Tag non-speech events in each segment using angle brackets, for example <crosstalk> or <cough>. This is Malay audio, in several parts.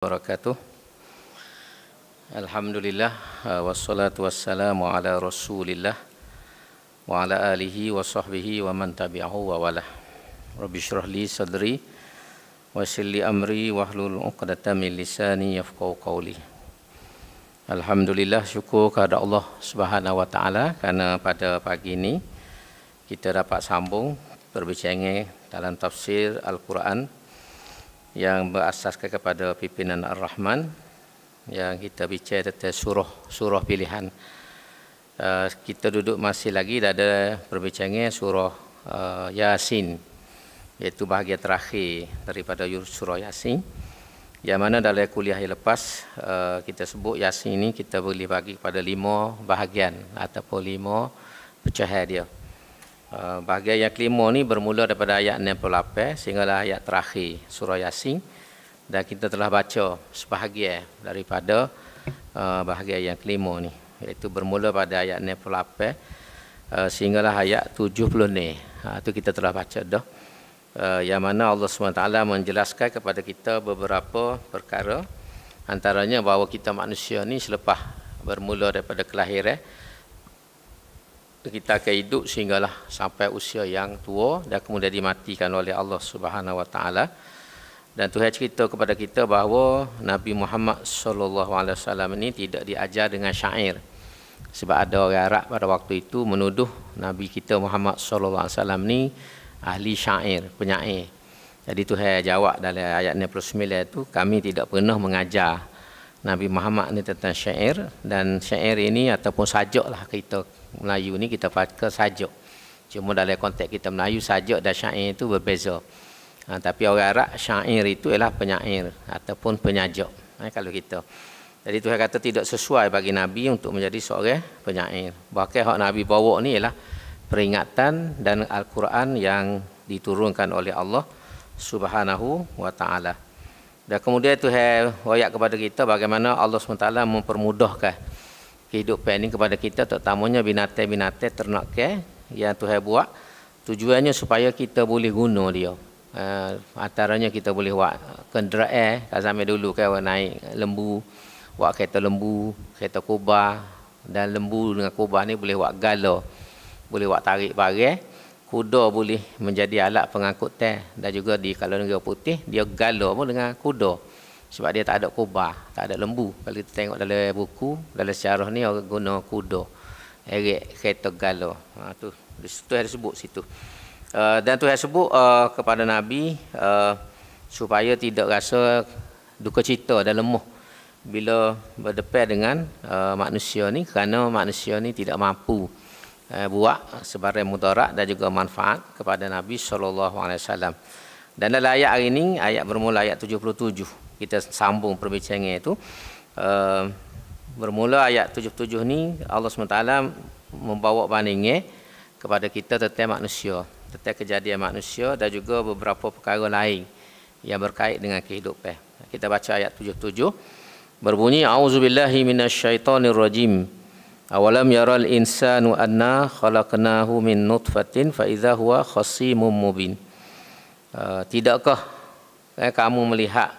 wabarakatuh. Alhamdulillah uh, wassalatu wassalamu ala Rasulillah wa ala alihi wa sahbihi wa man tabi'ahu wa wala. Rabbi shrah li sadri wa li amri wa hlul 'uqdatam min lisani yafqahu qawli. Alhamdulillah syukur kepada Allah Subhanahu wa taala karena pada pagi ini kita dapat sambung perbincangan dalam tafsir Al-Quran yang berasaskan kepada pimpinan Ar-Rahman yang kita bicara tentang surah surah pilihan uh, kita duduk masih lagi dah ada perbincangan surah uh, Yasin iaitu bahagian terakhir daripada surah Yasin yang mana dalam kuliah yang lepas uh, kita sebut Yasin ini kita boleh bagi kepada lima bahagian ataupun lima pecahan dia. Eh, bahagian yang kelima ni bermula daripada ayat 68 sehinggalah ayat terakhir surah Yasin dan kita telah baca sebahagian daripada eh, bahagian yang kelima ni iaitu bermula pada ayat 68 eh, sehinggalah ayat 70 ni itu ha, kita telah baca dah yang mana Allah SWT menjelaskan kepada kita beberapa perkara antaranya bahawa kita manusia ni selepas bermula daripada kelahiran kita akan hidup sehinggalah sampai usia yang tua dan kemudian dimatikan oleh Allah Subhanahu Wa Taala. Dan Tuhan cerita kepada kita bahawa Nabi Muhammad SAW ini tidak diajar dengan syair. Sebab ada orang Arab pada waktu itu menuduh Nabi kita Muhammad SAW ini ahli syair, penyair. Jadi Tuhan jawab dalam ayat 69 itu, kami tidak pernah mengajar Nabi Muhammad ini tentang syair dan syair ini ataupun sajuklah kita Melayu ni kita pakai sajuk. Cuma dalam konteks kita Melayu sajuk dan syair itu berbeza. Ha, tapi orang Arab syair itu ialah penyair ataupun penyajuk. Ha, kalau kita. Jadi Tuhan kata tidak sesuai bagi Nabi untuk menjadi seorang penyair. Bahkan hak Nabi bawa ni ialah peringatan dan Al-Quran yang diturunkan oleh Allah Subhanahu wa taala. Dan kemudian Tuhan wayak kepada kita bagaimana Allah Subhanahu SWT mempermudahkan kehidupan ini kepada kita terutamanya binatang-binatang ternak ke yang Tuhan buat tujuannya supaya kita boleh guna dia uh, antaranya kita boleh buat kenderaan eh, kalau dulu ke kan, naik lembu buat kereta lembu kereta kubah dan lembu dengan kubah ni boleh buat gala boleh buat tarik barang eh. kuda boleh menjadi alat pengangkut teh dan juga di kalau negara putih dia gala pun dengan kuda sebab dia tak ada kubah, tak ada lembu. Kalau kita tengok dalam buku, dalam syarah ni orang guna kuda. Erik kereta gala. Ha, tu, di situ ada sebut situ. Eh, dan tu ada sebut eh, kepada Nabi eh, supaya tidak rasa duka cita dan lemah bila berdepan dengan uh, manusia ni kerana manusia ni tidak mampu buat sebarang mudarat dan juga manfaat kepada Nabi sallallahu alaihi wasallam. Dan dalam ayat hari ini, ayat bermula ayat 77 kita sambung perbincangan itu. Uh, bermula ayat 77 ni Allah SWT membawa bandingnya kepada kita tentang manusia, tentang kejadian manusia dan juga beberapa perkara lain yang berkait dengan kehidupan. Kita baca ayat 77 berbunyi auzubillahi minasyaitonirrajim. Awalam yaral insanu anna khalaqnahu min nutfatin fa idza huwa khasimum mubin. Eh, tidakkah eh, kamu melihat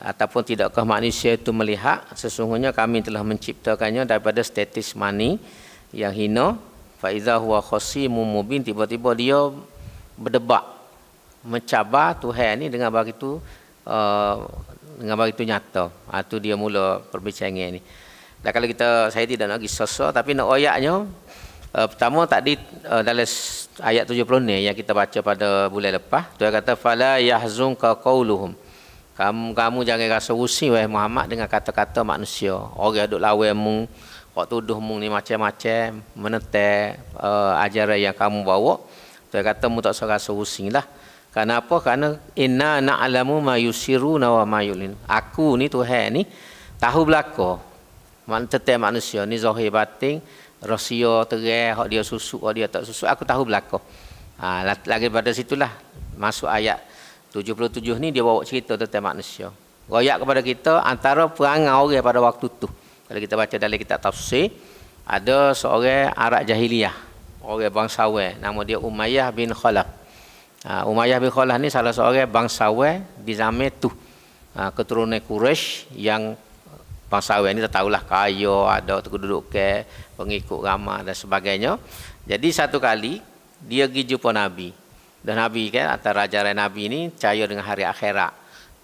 ataupun tidakkah manusia itu melihat sesungguhnya kami telah menciptakannya daripada status mani yang hina fa iza huwa khasimun mubin tiba-tiba dia berdebat mencabar Tuhan ni dengan begitu uh, eh, dengan begitu nyata ha, tu dia mula perbincangan ni dan kalau kita saya tidak nak pergi sosok tapi nak oyaknya. uh, pertama tadi uh, dalam ayat 70 ni yang kita baca pada bulan lepas tu kata fala yahzun ka qauluhum kamu kamu jangan rasa rusi wei Muhammad dengan kata-kata manusia. Orang duk lawan mu, kok tuduh mu ni macam-macam, menetek uh, ajaran yang kamu bawa. Saya kata mu tak rasa rusi lah. Kenapa? Karena inna na'lamu ma yusiruna wa ma yulin. Aku ni Tuhan ni tahu belako. Man tetek manusia ni zahir batin, rahsia terang, hak dia susuk, hak dia tak susuk, aku tahu belako. ha, lagi pada situlah masuk ayat 77 ni dia bawa cerita tentang manusia. Royak kepada kita antara perangai orang pada waktu tu. Kalau kita baca dalam kitab tafsir, ada seorang Arab jahiliyah. Orang bangsawe. Wei. Nama dia Umayyah bin Khalaf. Ha, Umayyah bin Khalaf ni salah seorang bangsawe di zaman tu. Ha, keturunan Quraisy yang bangsawe Wei ni tak tahulah kaya, ada duduk ke, pengikut ramah dan sebagainya. Jadi satu kali, dia pergi jumpa Nabi dan Nabi kan atau Raja dan Nabi ni cahaya dengan hari akhirat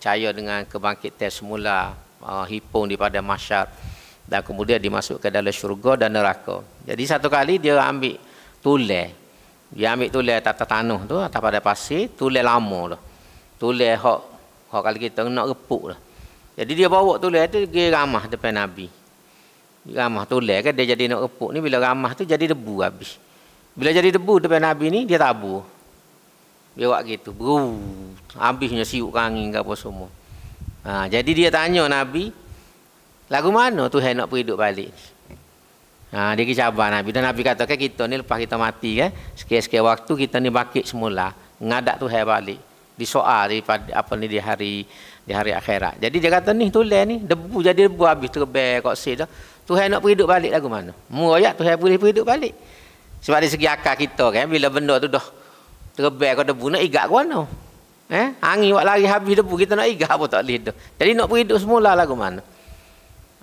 cahaya dengan kebangkitan semula uh, hipung di pada masyar dan kemudian dimasukkan dalam syurga dan neraka jadi satu kali dia ambil tulis dia ambil tulis tata tanah tu atau pada pasir tulis lama tu tulis hak hak kali kita nak repuk lah jadi dia bawa tulis tu dia ramah depan Nabi ramah tulis kan dia jadi nak repuk ni bila ramah tu jadi debu habis bila jadi debu depan Nabi ni dia tabur dia gitu. Bro, habisnya siuk kangi ke apa semua. Ha, jadi dia tanya Nabi, lagu mana tu hendak pergi duduk balik? Ha, dia kisah Nabi. Dan Nabi kata, kan kita ni lepas kita mati kan, sekian-sekian waktu kita ni bakit semula. Ngadak tu hendak balik. Di soal daripada apa ni di hari di hari akhirat. Jadi dia kata ni tulen ni, debu jadi debu habis terbel kok sel dah. Tuhan nak pergi duduk balik lagu mana? Mu ayat Tuhan boleh pergi duduk balik. Sebab dari segi akal kita kan bila benda tu dah Terbel kau debu nak igak ke mana? Eh, angin wak lari habis debu kita nak igak apa tak boleh tu. Jadi nak pergi hidup semula lah ke mana?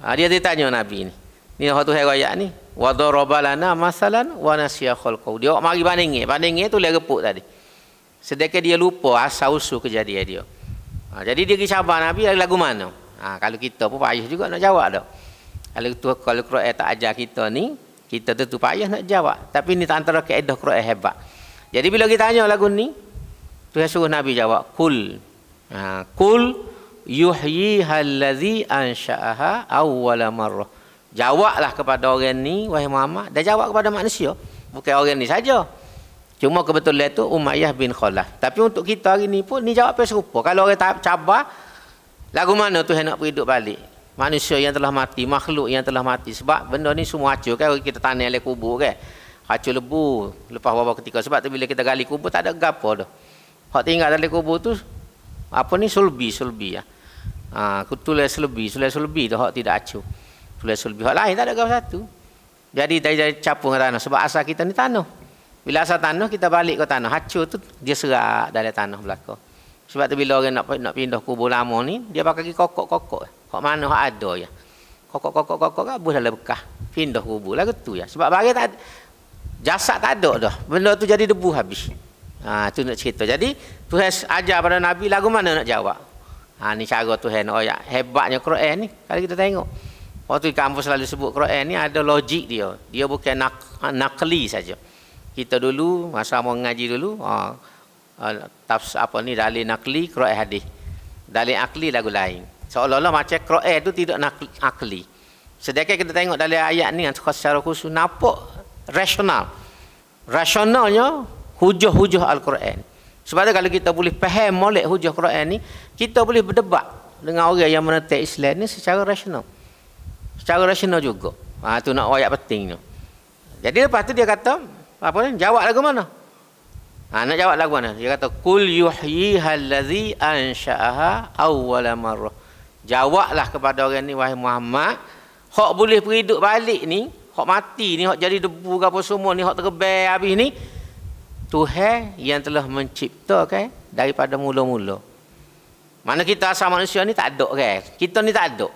Ha, dia ditanya Nabi ni. Ni orang tu ayat ni. Wa darabalana masalan wa nasiya khalqau. Dia mari bandingnya. Bandingnya tu leh repuk tadi. Sedekah dia lupa asal usul kejadian dia. Ha, jadi dia kisah Nabi ada lagu mana? Ha, kalau kita pun payah juga nak jawab dah. Kalau tu kalau Quran tak ajar kita ni, kita tentu payah nak jawab. Tapi ni tak antara kaedah Quran hebat. Jadi bila kita tanya lagu ni, Tuhan suruh Nabi jawab, Kul. Ha, kul yuhyi halladhi ansha'aha awwala marrah. Jawablah kepada orang ni, wahai Muhammad. dah jawab kepada manusia. Bukan orang ni saja. Cuma kebetulan itu Umayyah bin Khalaf. Tapi untuk kita hari ni pun, ni jawab serupa. Kalau orang tak cabar, lagu mana tu hendak nak berhidup balik? Manusia yang telah mati, makhluk yang telah mati. Sebab benda ni semua hacur kan, kita tanya oleh kubur kan hacu lebu lepas bawa ketika sebab tu bila kita gali kubur tak ada gapo dah. Hak tinggal dalam kubur tu apa ni sulbi sulbi ya. Ha, kutulai sulbi, sulai sulbi tu hak tidak acu. Sulai sulbi hak lain tak ada gapo satu. Jadi dari, dari capung tanah sebab asal kita ni tanah. Bila asal tanah kita balik ke tanah, hacu tu dia serak dari tanah belaka. Sebab tu bila orang nak nak pindah kubur lama ni, dia pakai pergi kokok-kokok. Kok mana hak ada ya. Kokok-kokok-kokok kan dalam bekas. Pindah kubur lah tu ya. Sebab bagi tak Jasad tak ada dah. Benda tu jadi debu habis. Ha, tu nak cerita. Jadi, Tuhan ajar pada Nabi, lagu mana nak jawab? Ha, ni cara Tuhan. Oh ya, hebatnya Quran ni. Kalau kita tengok. Waktu di kampus selalu sebut Quran ni, ada logik dia. Dia bukan nak, nakli saja. Kita dulu, masa mau ngaji dulu, ha, ha, tafs apa ni, dalil nakli, Quran hadis. Dalil akli lagu lain. Seolah-olah macam Quran tu tidak nakli. Sedangkan kita tengok dalam ayat ni, yang secara khusus, nampak rasional. Rasionalnya hujah-hujah Al-Quran. Sebab itu, kalau kita boleh faham molek hujah Quran ni, kita boleh berdebat dengan orang yang menentang Islam ni secara rasional. Secara rasional juga. Ah ha, tu nak ayat penting tu. Jadi lepas tu dia kata, apa ni? Jawab lagu mana? Ha, nak jawab lagu mana? Dia kata, kul yuhyiha allazi ansha'aha awwala marrah." Jawablah kepada orang ni wahai Muhammad, hak boleh berhidup balik ni, hok mati ni hok jadi debu ke apa semua ni hok terbel habis ni Tuhan yang telah mencipta okay, daripada mula-mula. Mana kita asal manusia ni tak ada kan. Okay? Kita ni tak ada.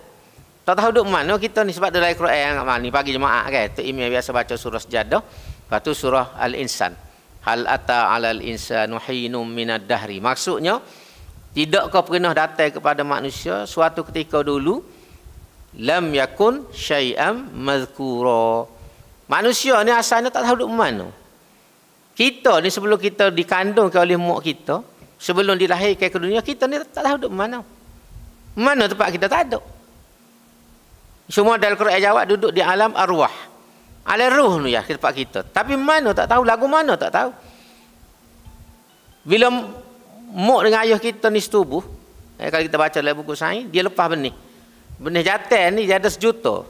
Tak tahu duk mana kita ni sebab dalam Al-Quran yang mana ni pagi jemaah kan. Okay? Tu imam biasa baca surah Sajdah, lepas surah Al-Insan. Hal ata alal insanu hinum minad dahri. Maksudnya tidakkah pernah datang kepada manusia suatu ketika dulu lam yakun syai'am mazkura. Manusia ni asalnya tak tahu duduk mana. Kita ni sebelum kita dikandungkan oleh mak kita, sebelum dilahirkan ke dunia, kita ni tak tahu duduk mana. Mana tempat kita tak ada. Semua dalam Quran jawab duduk di alam arwah. Alam ruh ni ya tempat kita. Tapi mana tak tahu, lagu mana tak tahu. Bila mak dengan ayah kita ni setubuh, eh, kalau kita baca dalam buku saya, dia lepas benih. Benih jatah ni dia ada sejuta.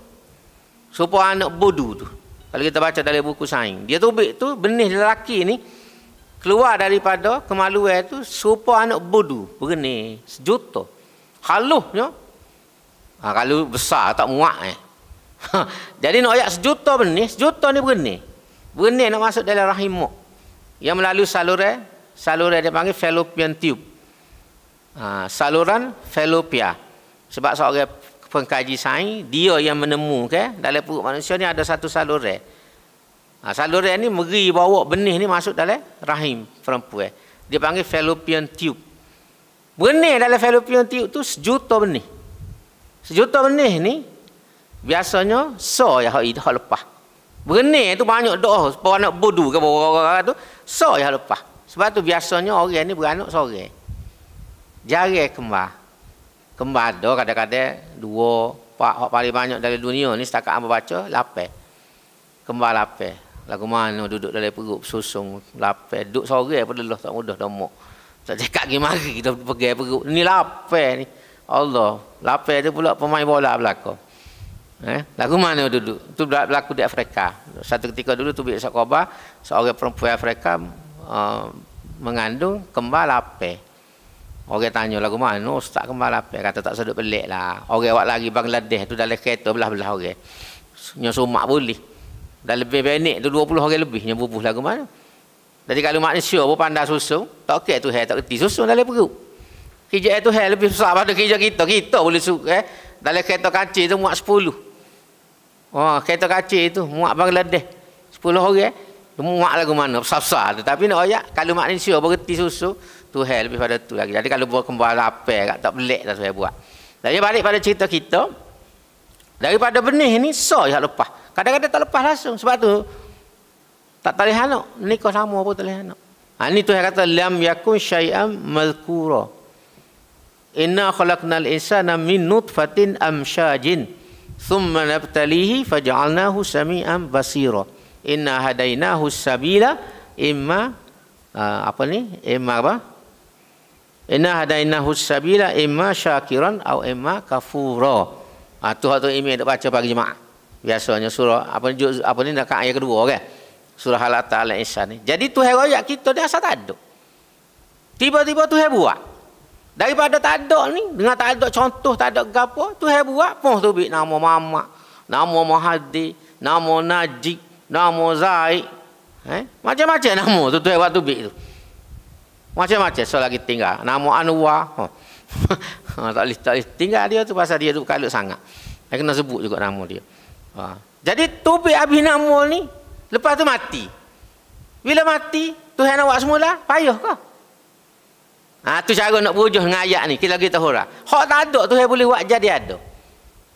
Supo anak bodoh tu. Kalau kita baca dari buku saing. Dia tubik tu benih lelaki ni keluar daripada kemaluan tu supo anak bodoh. begini sejuta. Halusnya. Ha, kalau besar tak muak eh. Ha, jadi nak ayat sejuta benih, sejuta ni begini Benih nak masuk dalam rahim Yang melalui saluran, saluran dia panggil fallopian tube. Ha, saluran fallopia. Sebab seorang pengkaji sains dia yang menemukan eh, dalam perut manusia ni ada satu saluran. Ha, saluran ni meri bawa benih ni masuk dalam rahim perempuan. Dia panggil fallopian tube. Benih dalam fallopian tube tu sejuta benih. Sejuta benih ni biasanya so ya hak itu lepas. Benih tu banyak doh orang nak bodu ke orang-orang tu so ya lepas. Sebab tu biasanya orang ni beranak sore. Jarang kembar. Kembar ada kadang-kadang dua, pak hok paling banyak dari dunia ni setakat apa baca lapar. Kembar lapar. Lagu mana duduk dalam perut susung lapar. Duduk sore pun leluh tak mudah domok. Tak cakap pergi mari kita pergi perut. Ni lapar ni. Allah, lapar tu pula pemain bola belaka. Eh, lagu mana duduk? Tu berlaku di Afrika. Satu ketika dulu tu bila Sakoba, seorang perempuan Afrika uh, mengandung kembar lapar. Orang tanya lagu mana no, oh, Ustaz kembal apa Kata tak sedut pelik lah Orang awak lari Bangladesh tu dalam kereta belah-belah orang Nyo sumak boleh Dah lebih banyak tu 20 orang lebih Nyo bubuh lagu mana Jadi kalau manusia pun pandai susu Tak okey tu hair tak kerti susu dalam perut Kerja tu hair lebih susah pada kerja kita Kita boleh susu eh? Dalam kereta kaca tu muak 10 Oh, kereta kaca tu muak Bangladesh 10 orang eh, Muak lagu mana besar-besar Tetapi nak no, ayak Kalau manusia pun susu Tuhan lebih pada tu lagi. Jadi kalau buat kembar apa, tak, tak belik dah saya buat. Jadi balik pada cerita kita, daripada benih ni, so yang lepas. Kadang-kadang tak lepas langsung. Sebab tu, tak tarik anak. Nikah sama pun tarik anak. Ha, ini Tuhan kata, Lam yakun syai'am malkura. Inna khalaqnal insana min nutfatin amsyajin. Thumma nabtalihi faja'alnahu sami'am basira. Inna hadainahu sabila imma ha, apa ni? Imma apa? Inna hadainahu sabila imma syakiran au imma kafura. Ha, tu hatu imi nak baca pagi jemaah. Biasanya surah apa ni apa ni dekat ayat kedua kan. Surah Al-Ata Al-Insan ni. Jadi tu heroik kita dia asal tak ada. Tiba-tiba tu he buat. Daripada tak ada ni, dengan tak ada contoh, tak ada gapo, tu he buat pun tu bik nama mama, nama Mahdi, nama Najib, nama Zaid. Eh? Macam-macam nama tu tu he buat tu bik tu. Macam-macam so lagi tinggal. Nama Anwa Oh. <laughs> Ah, tak, boleh, tak boleh tinggal dia tu pasal dia tu kalut sangat. Saya kena sebut juga nama dia. Ha. Jadi tubi Abi nama ni. Lepas tu mati. Bila mati. Tuhan awak semula. Payuh ke? Ha, tu cara nak berujuh dengan ayat ni. Kita lagi tahu lah. Hak tak ada tu saya boleh buat jadi ada.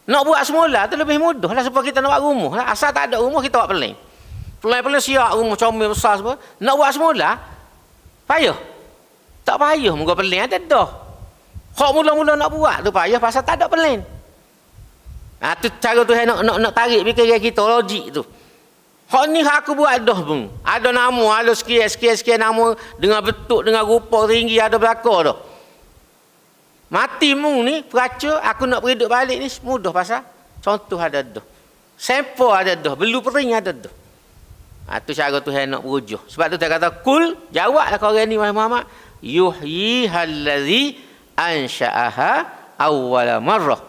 Nak buat semula tu lebih mudah lah. Supaya kita nak buat rumah lah. Asal tak ada rumah kita buat pelan. Pelan-pelan siap rumah comel besar semua. Nak buat semula. Payuh tak payah muka pelin ada dah hok mula-mula nak buat tu payah pasal tak ada pelin nah ha, tu cara tu nak nak nak tarik fikiran kita logik tu hok ni hak aku buat dah pun ada nama ada sekian sekian sekian nama dengan bentuk dengan rupa tinggi ada belaka dah mati mu ni peraca aku nak pergi berhidup balik ni mudah pasal contoh ada dah sempo ada dah belu pering ada dah Ha, tu cara Tuhan nak berujuh. Sebab tu dia kata, kul, jawablah kau orang ni, Muhammad yuhyiha allazi ansha'aha awwala marrah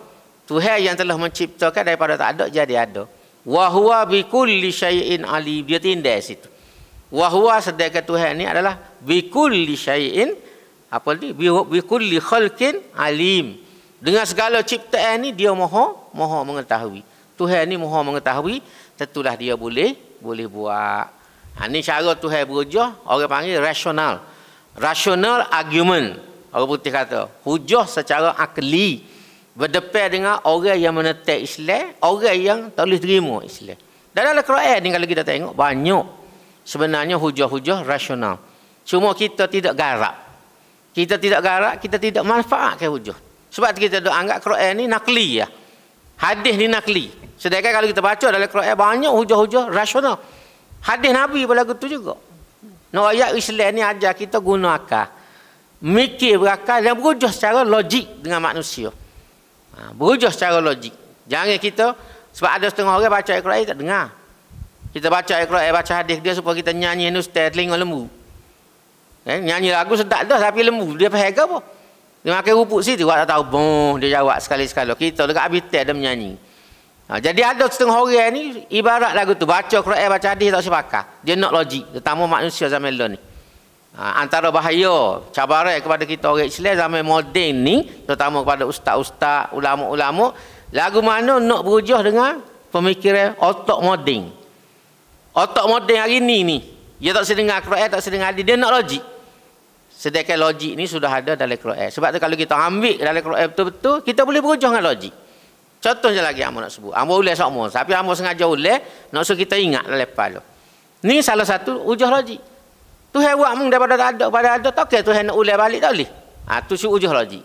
Tuhan yang telah menciptakan daripada tak ada jadi ada wa huwa bi kulli shay'in ali dia tindas situ wa huwa sedekah Tuhan ni adalah bi kulli shay'in apa ni bi, bi kulli khalqin alim dengan segala ciptaan ni dia moho moho mengetahui Tuhan ni moho mengetahui tentulah dia boleh boleh buat ha, ni cara Tuhan berujah orang panggil rasional rational argument orang putih kata hujah secara akli berdepan dengan orang yang menetek Islam orang yang tak boleh terima Islam dan dalam Quran ni kalau kita tengok banyak sebenarnya hujah-hujah rasional cuma kita tidak garap kita tidak garap kita tidak manfaatkan hujah sebab kita dah anggap Quran ni nakli ya hadis ni nakli sedangkan kalau kita baca dalam Quran banyak hujah-hujah rasional hadis Nabi berlaku tu juga Nah, ayat Islam ni ajar kita guna akal. Mikir berakal dan berujuh secara logik dengan manusia. Ha, berujuh secara logik. Jangan kita, sebab ada setengah orang baca ayat Quran tak dengar. Kita baca ayat Quran, baca hadis dia supaya kita nyanyi ni setelah telinga lembu. Eh, nyanyi lagu sedap dah tapi lembu. Dia faham apa? Dia makan rupuk situ, orang tak tahu. Boom, dia jawab sekali-sekala. Kita dekat habitat dia menyanyi. Ha, jadi ada setengah orang ni ibarat lagu tu baca Quran baca hadis tak sepakat. Dia nak logik terutama manusia zaman lo ni. Ha, antara bahaya cabaran kepada kita orang Islam zaman moden ni terutama kepada ustaz-ustaz, ulama-ulama lagu mana nak berujah dengan pemikiran otak moden. Otak moden hari ni ni dia tak sedengar Quran tak sedengar hadis dia nak logik. sedekah logik ni sudah ada dalam Quran. Sebab tu kalau kita ambil dalam Quran betul-betul kita boleh berujah dengan logik. Contoh je lagi amun nak sebut. Amun boleh sokmo. Tapi amun sengaja boleh. Nak suruh kita ingat lah lepas tu. Ni salah satu ujah logik. Tu hai buat mung daripada ada. Pada ada tak okey. Tu hai nak ulih balik tak boleh. Ha, tu si ujah logik.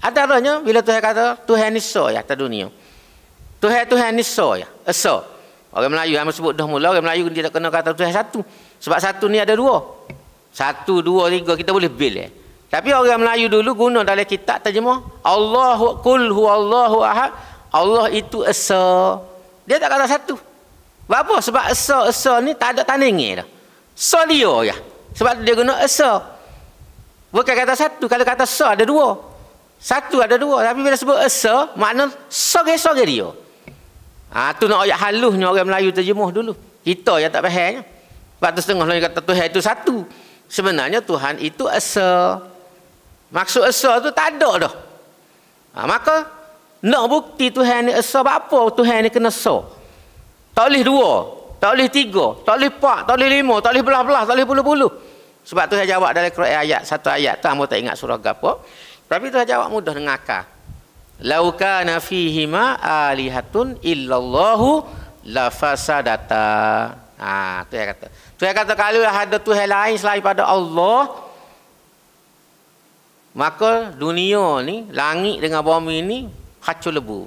Ada rohnya bila tu hai kata. Tu hai niso ya atas dunia. Tu hai tu hai niso ya. Eso. Orang Melayu yang sebut dah mula. Orang Melayu dia tak kena kata tu hai satu. Sebab satu ni ada dua. Satu, dua, tiga. Kita boleh bil eh. Tapi orang Melayu dulu guna dalam kitab terjemah Allahu kul Allahu ahad. Allah itu esa. Dia tak kata satu. Apa sebab esa-esa ni tak ada tandingnya dah. Solio ya. Sebab dia guna esa. Bukan kata satu, kalau kata esa ada dua. Satu ada dua, tapi bila sebut esa makna sore-sore dia. Ah ha, tu nak ayat halusnya orang Melayu terjemah dulu. Kita yang tak fahamnya. Sebab tu setengah orang kata Tuhan itu satu. Sebenarnya Tuhan itu esa. Maksud esa tu tak ada dah. Ha, maka nak bukti Tuhan ni esa apa Tuhan ni kena esa. Tak boleh dua, tak boleh tiga, tak boleh empat, tak boleh lima, tak boleh belah-belah, tak boleh puluh-puluh. Sebab tu saya jawab dalam Quran ayat satu ayat tu ambo tak ingat surah gapo. Tapi Tuhan jawab mudah dengan akal. Lau kana ma alihatun illallahu lafasadata. Ah ha, tu saya kata. Tu yang kata kalau ada Tuhan lain selain pada Allah, maka dunia ni langit dengan bumi ni hancur lebur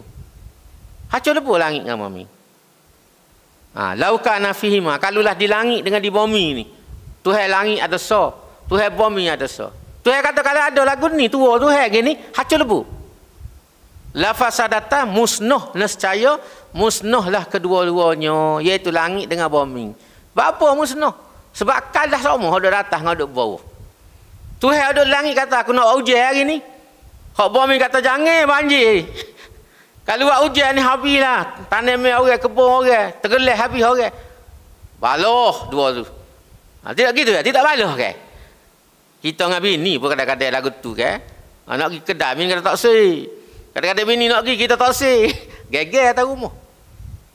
hancur lebur langit dengan bumi ha lauka nafihima kalulah di langit dengan di bumi ni tuhai langit ada so tuhai bumi ada so tuhan kata kalau ada lagu ni tua tuhan gini hancur lebur lafasadata musnah nescaya lah kedua-duanya iaitu langit dengan bumi apa musnah sebab kalah semua ada datang ada bawah Tuhan ada langit kata aku nak ujian hari ni. Hak bomi kata jangan banjir. <laughs> Kalau buat ujian ni habislah. Tanam orang kebun orang, tergelas habis orang. Baloh dua tu. Ha, tidak gitu ya, tidak baloh ke? Kita dengan ni, pun kadang-kadang lagu tu ke? Ha, nak pergi kedai, bini kata tak sih. Kadang-kadang bini nak pergi, kita tak sih. Gagal <laughs> atas rumah.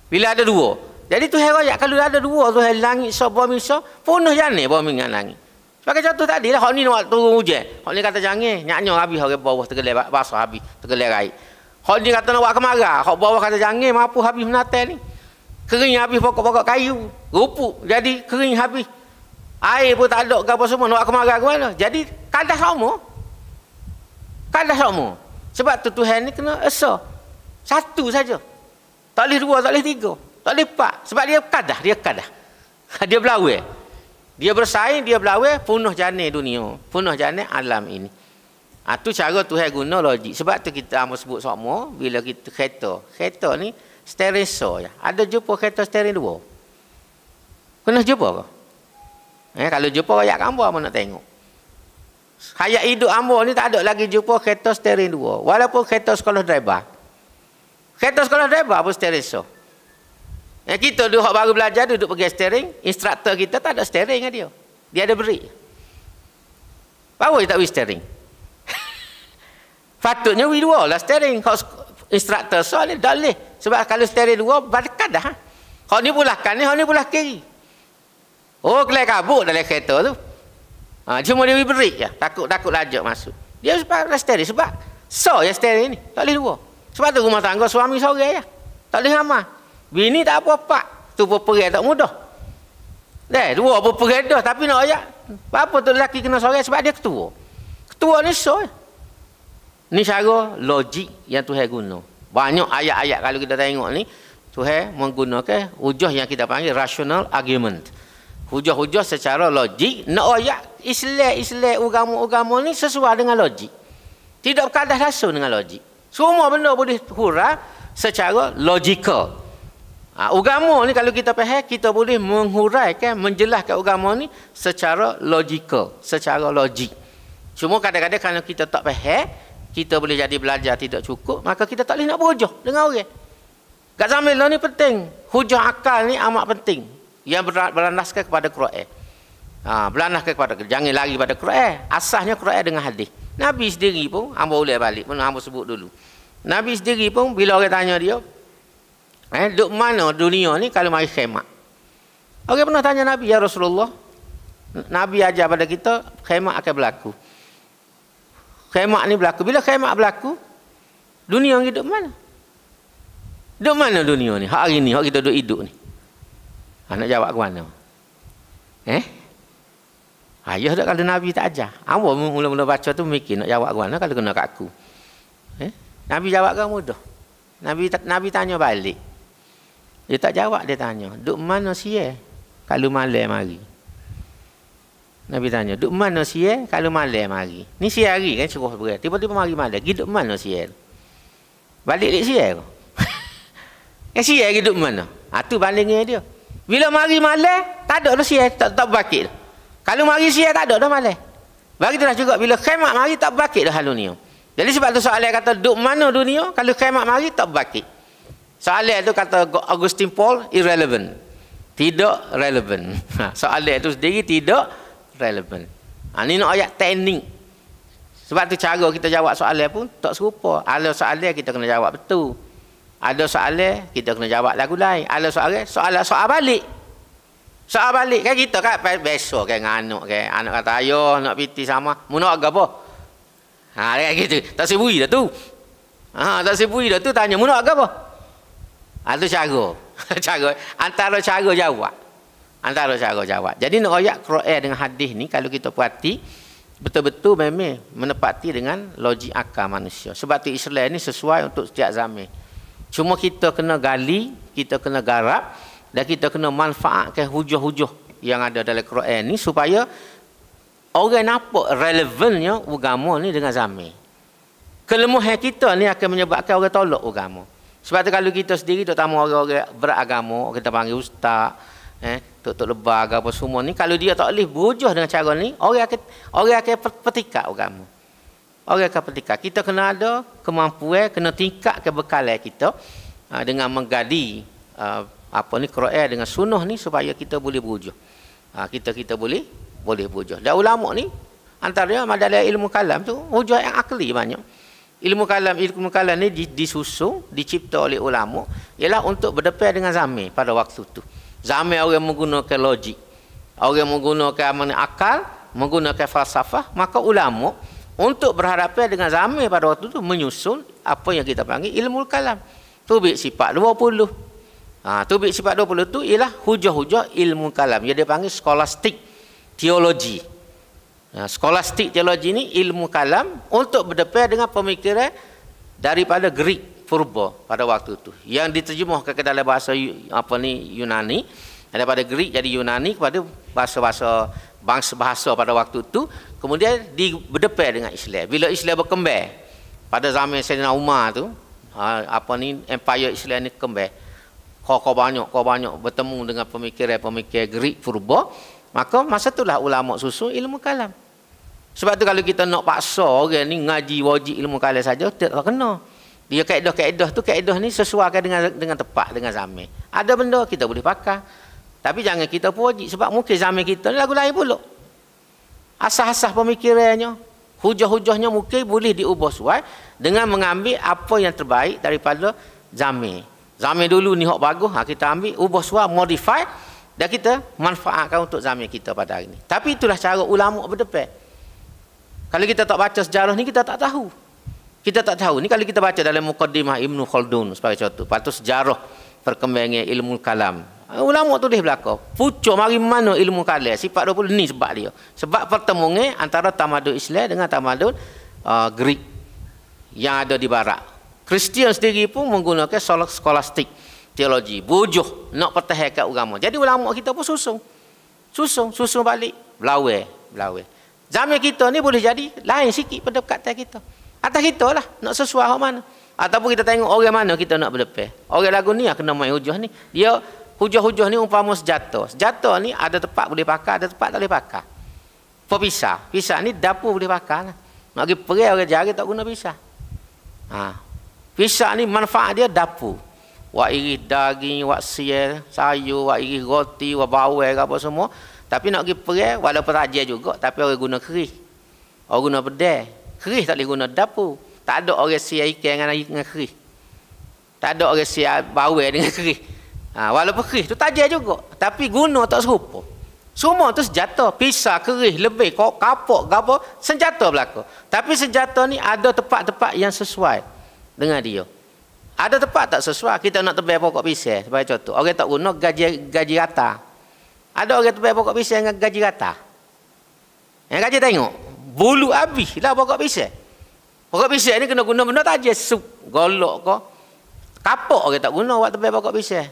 Bila ada dua. Jadi tu herayak, kalau ada dua, tu herayak langit, so, bumi, so, punuh jani, bumi dengan langit. Pakai contoh tadi lah. Hak ni nak turun hujan. Hak ni kata jangan. Nyaknya habis. Hak bawah tergelai basah habis. Tergelai raik. Hak ni kata nak buat kemarah. Hak bawah kata jangan. Mampu habis menatal ni. Kering habis pokok-pokok kayu. Rupuk. Jadi kering habis. Air pun tak ada ke apa semua. Nak kemarah ke mana. Jadi kadah sama. Kadah sama. Sebab tu Tuhan ni kena esa. Satu saja. Tak boleh dua, tak boleh tiga. Tak boleh empat. Sebab dia kadah. Dia kadah. <laughs> Dia berlawai. Dia bersaing, dia berlawan, punah janin dunia. Punah janin alam ini. Ha, tu cara guna logik. Sebab tu kita amat sebut semua, bila kita kereta. Kereta ni, steering so ya. Ada jumpa kereta steering dua. Kena jumpa ke? Eh, kalau jumpa rakyat kamu, apa nak tengok? Hayat hidup ambo ni tak ada lagi jumpa kereta steering dua. Walaupun kereta sekolah driver. Kereta sekolah driver pun steering so. Ya, kita dulu orang baru belajar duduk pergi steering, instruktor kita tak ada steering dia. Dia ada beri. Power tak boleh steering. Fatutnya <laughs> we dua lah steering. Kalau instruktor soalnya dah boleh. Sebab kalau steering dua, berkat dah. Ha. Kalau ni pulah kanan, kalau ni pulah kiri. Oh, kelai kabut dalam kereta tu. Ha, cuma dia beri je. Takut-takut lajak masuk. Dia sebab dah steering. Sebab so ya steering ni. Tak boleh dua. Sebab tu rumah tangga suami sore ya. Tak boleh ramah. Bini tak apa pak. Tu peperai tak mudah. Dah, eh, dua peperai dah tapi nak ayat. Apa tu lelaki kena sorang sebab dia ketua. Ketua ni so. Ni cara logik yang Tuhan guna. Banyak ayat-ayat kalau kita tengok ni Tuhan menggunakan hujah yang kita panggil rational argument. Hujah-hujah secara logik nak ayat Islam-Islam agama-agama ni sesuai dengan logik. Tidak berkadah rasa dengan logik. Semua benda boleh hura secara logical, Ha, ugama ni kalau kita faham kita boleh menghuraikan menjelaskan ugama ni secara logikal secara logik cuma kadang-kadang kalau kita tak faham kita boleh jadi belajar tidak cukup maka kita tak boleh nak berhujah dengan orang kat zaman ni penting hujah akal ni amat penting yang berlandaskan kepada Quran ha, berlandaskan kepada Qur'an jangan lari pada Quran asasnya Quran dengan hadis Nabi sendiri pun hamba boleh balik pun sebut dulu Nabi sendiri pun bila orang tanya dia Eh, duk mana dunia ni kalau mari khemak? Orang pernah tanya Nabi, Ya Rasulullah. Nabi ajar pada kita, khemak akan berlaku. Khemak ni berlaku. Bila khemak berlaku, dunia ni duduk mana? Duduk mana dunia ni? Hari ni, hari kita duduk hidup ni. Ha, nak jawab ke mana? Eh? Ayah ya tak kalau Nabi tak ajar. Ah, awak mula-mula baca tu mikir nak jawab ke mana kalau kena kat aku. Eh? Nabi jawab kamu mudah. Nabi, Nabi tanya balik. Dia tak jawab dia tanya. Duk mana siye? Kalau malam mari. Nabi tanya, duk mana siye? Kalau malam mari. Ni si hari kan suruh berat. Tiba-tiba mari malam. Gi duk mana siye? Balik lek siye ke? <laughs> Kan siye duk mana? Ah tu balingnya dia. Bila mari malam, tak ada dah siye, tak tak bakit. Kalau mari siye tak ada dah malam. Bagi tu dah juga bila khemak mari tak bakit dah halunia. Jadi sebab tu soalan kata duk mana dunia kalau khemak mari tak bakit. Soalan itu kata Augustine Paul irrelevant. Tidak relevant. <laughs> Ha, soalan itu sendiri tidak relevant. Ha, ini nak ayat teknik. Sebab tu cara kita jawab soalan pun tak serupa. Ada soalan kita kena jawab betul. Ada soalan kita kena jawab lagu lain. Ada soalan soalan soal balik. Soal balik kan kita kan besok kan dengan anak kan. Anak kata ayah nak piti sama. Mu nak apa? Ha kan gitu. Tak sibui dah tu. Ha tak sibui dah tu tanya mu nak apa? Itu ah, cara. <laughs> cara. Antara cara jawab. Antara cara jawab. Jadi nak ayat Quran dengan hadis ni kalau kita perhati betul-betul memang menepati dengan logik akal manusia. Sebab tu Islam ni sesuai untuk setiap zaman. Cuma kita kena gali, kita kena garap dan kita kena manfaatkan hujah-hujah yang ada dalam Quran ni supaya orang nampak relevannya agama ni dengan zaman. Kelemahan kita ni akan menyebabkan orang tolak agama. Sebab tu kalau kita sendiri terutama orang-orang beragama, kita panggil ustaz, eh, tok-tok lebar ke semua ni, kalau dia tak boleh berujuh dengan cara ni, orang akan orang akan petikak agama. Orang akan petikak. Kita kena ada kemampuan, kena tingkat kebekalan kita ah, dengan menggali ah, apa ni Quran dengan sunnah ni supaya kita boleh berujuh. Aa, ah, kita kita boleh boleh berujuh. Dan ulama ni antaranya madalah ilmu kalam tu hujah yang akli banyak ilmu kalam ilmu kalam ni disusun, dicipta oleh ulama ialah untuk berdepan dengan zaman pada waktu tu zaman orang menggunakan logik orang menggunakan akal menggunakan falsafah maka ulama untuk berhadapan dengan zaman pada waktu itu menyusun apa yang kita panggil ilmu kalam tubik sifat 20 ha, tubik sifat 20 itu ialah hujah-hujah ilmu kalam yang dia panggil skolastik teologi Ya, skolastik teologi ini ilmu kalam untuk berdepan dengan pemikiran daripada Greek furbo pada waktu itu yang diterjemahkan ke dalam bahasa apa ni Yunani daripada Greek jadi Yunani kepada bahasa-bahasa bangsa bahasa pada waktu itu kemudian di berdepan dengan Islam bila Islam berkembang pada zaman Sayyidina Umar tu ha, apa ni empire Islam ni kembang kau banyak kau banyak bertemu dengan pemikiran-pemikiran Greek furbo. Maka masa itulah ulama susun ilmu kalam. Sebab tu kalau kita nak paksa orang ni ngaji wajib ilmu kalam saja tak kena. Dia kaedah-kaedah tu kaedah ni sesuaikan dengan dengan tepat dengan zaman. Ada benda kita boleh pakai. Tapi jangan kita pun wajib sebab mungkin zaman kita ni lagu lain pula. Asas-asas pemikirannya, hujah-hujahnya mungkin boleh diubah suai dengan mengambil apa yang terbaik daripada zaman. Zaman dulu ni hok bagus, ha, kita ambil ubah suai, modify dan kita manfaatkan untuk zaman kita pada hari ini. Tapi itulah cara ulama berdepan. Kalau kita tak baca sejarah ni kita tak tahu. Kita tak tahu. Ni kalau kita baca dalam mukaddimah Ibnu Khaldun sebagai contoh, patut sejarah perkembangan ilmu kalam. Ah, ulama tu dia belakang. Pucuk mari mana ilmu kalam? Sifat 20 ni sebab dia. Sebab pertemuannya antara tamadun Islam dengan tamadun uh, Greek yang ada di barat. Kristian sendiri pun menggunakan solat skolastik teologi bujuh nak petah kat ulama jadi ulama kita pun susung susung susung balik belawe belawe zaman kita ni boleh jadi lain sikit pada kat kita atas kita lah nak sesuai hak mana ataupun kita tengok orang mana kita nak berdepan orang lagu ni yang lah kena main hujah ni dia hujah-hujah ni umpama senjata senjata ni ada tempat boleh pakai ada tempat tak boleh pakai perpisah pisah ni dapur boleh pakai lah. nak pergi perai orang jari tak guna pisah ha. pisah ni manfaat dia dapur wak iris daging, wak sier, sayur, wak iris roti, wak bawel apa semua. Tapi nak pergi perai, walaupun tak juga, tapi orang guna keris. Orang guna pedai. Keris tak boleh guna dapur. Tak ada orang sier ikan dengan, dengan keris. Tak ada orang sier bawel dengan <laughs> keris. Ha, walaupun keris tu tajam juga. Tapi guna tak serupa. Semua tu senjata. Pisah, keris, lebih, kok, kapok, gapo, senjata berlaku. Tapi senjata ni ada tempat-tempat yang sesuai dengan dia. Ada tempat tak sesuai kita nak tebal pokok pisang sebagai contoh. Orang tak guna gaji gaji rata. Ada orang tebal pokok pisang dengan gaji rata. Yang gaji tengok bulu habis lah pokok pisang. Pokok pisang ni kena guna benda tajam sup golok ke. Kapok orang tak guna buat tebal pokok pisang.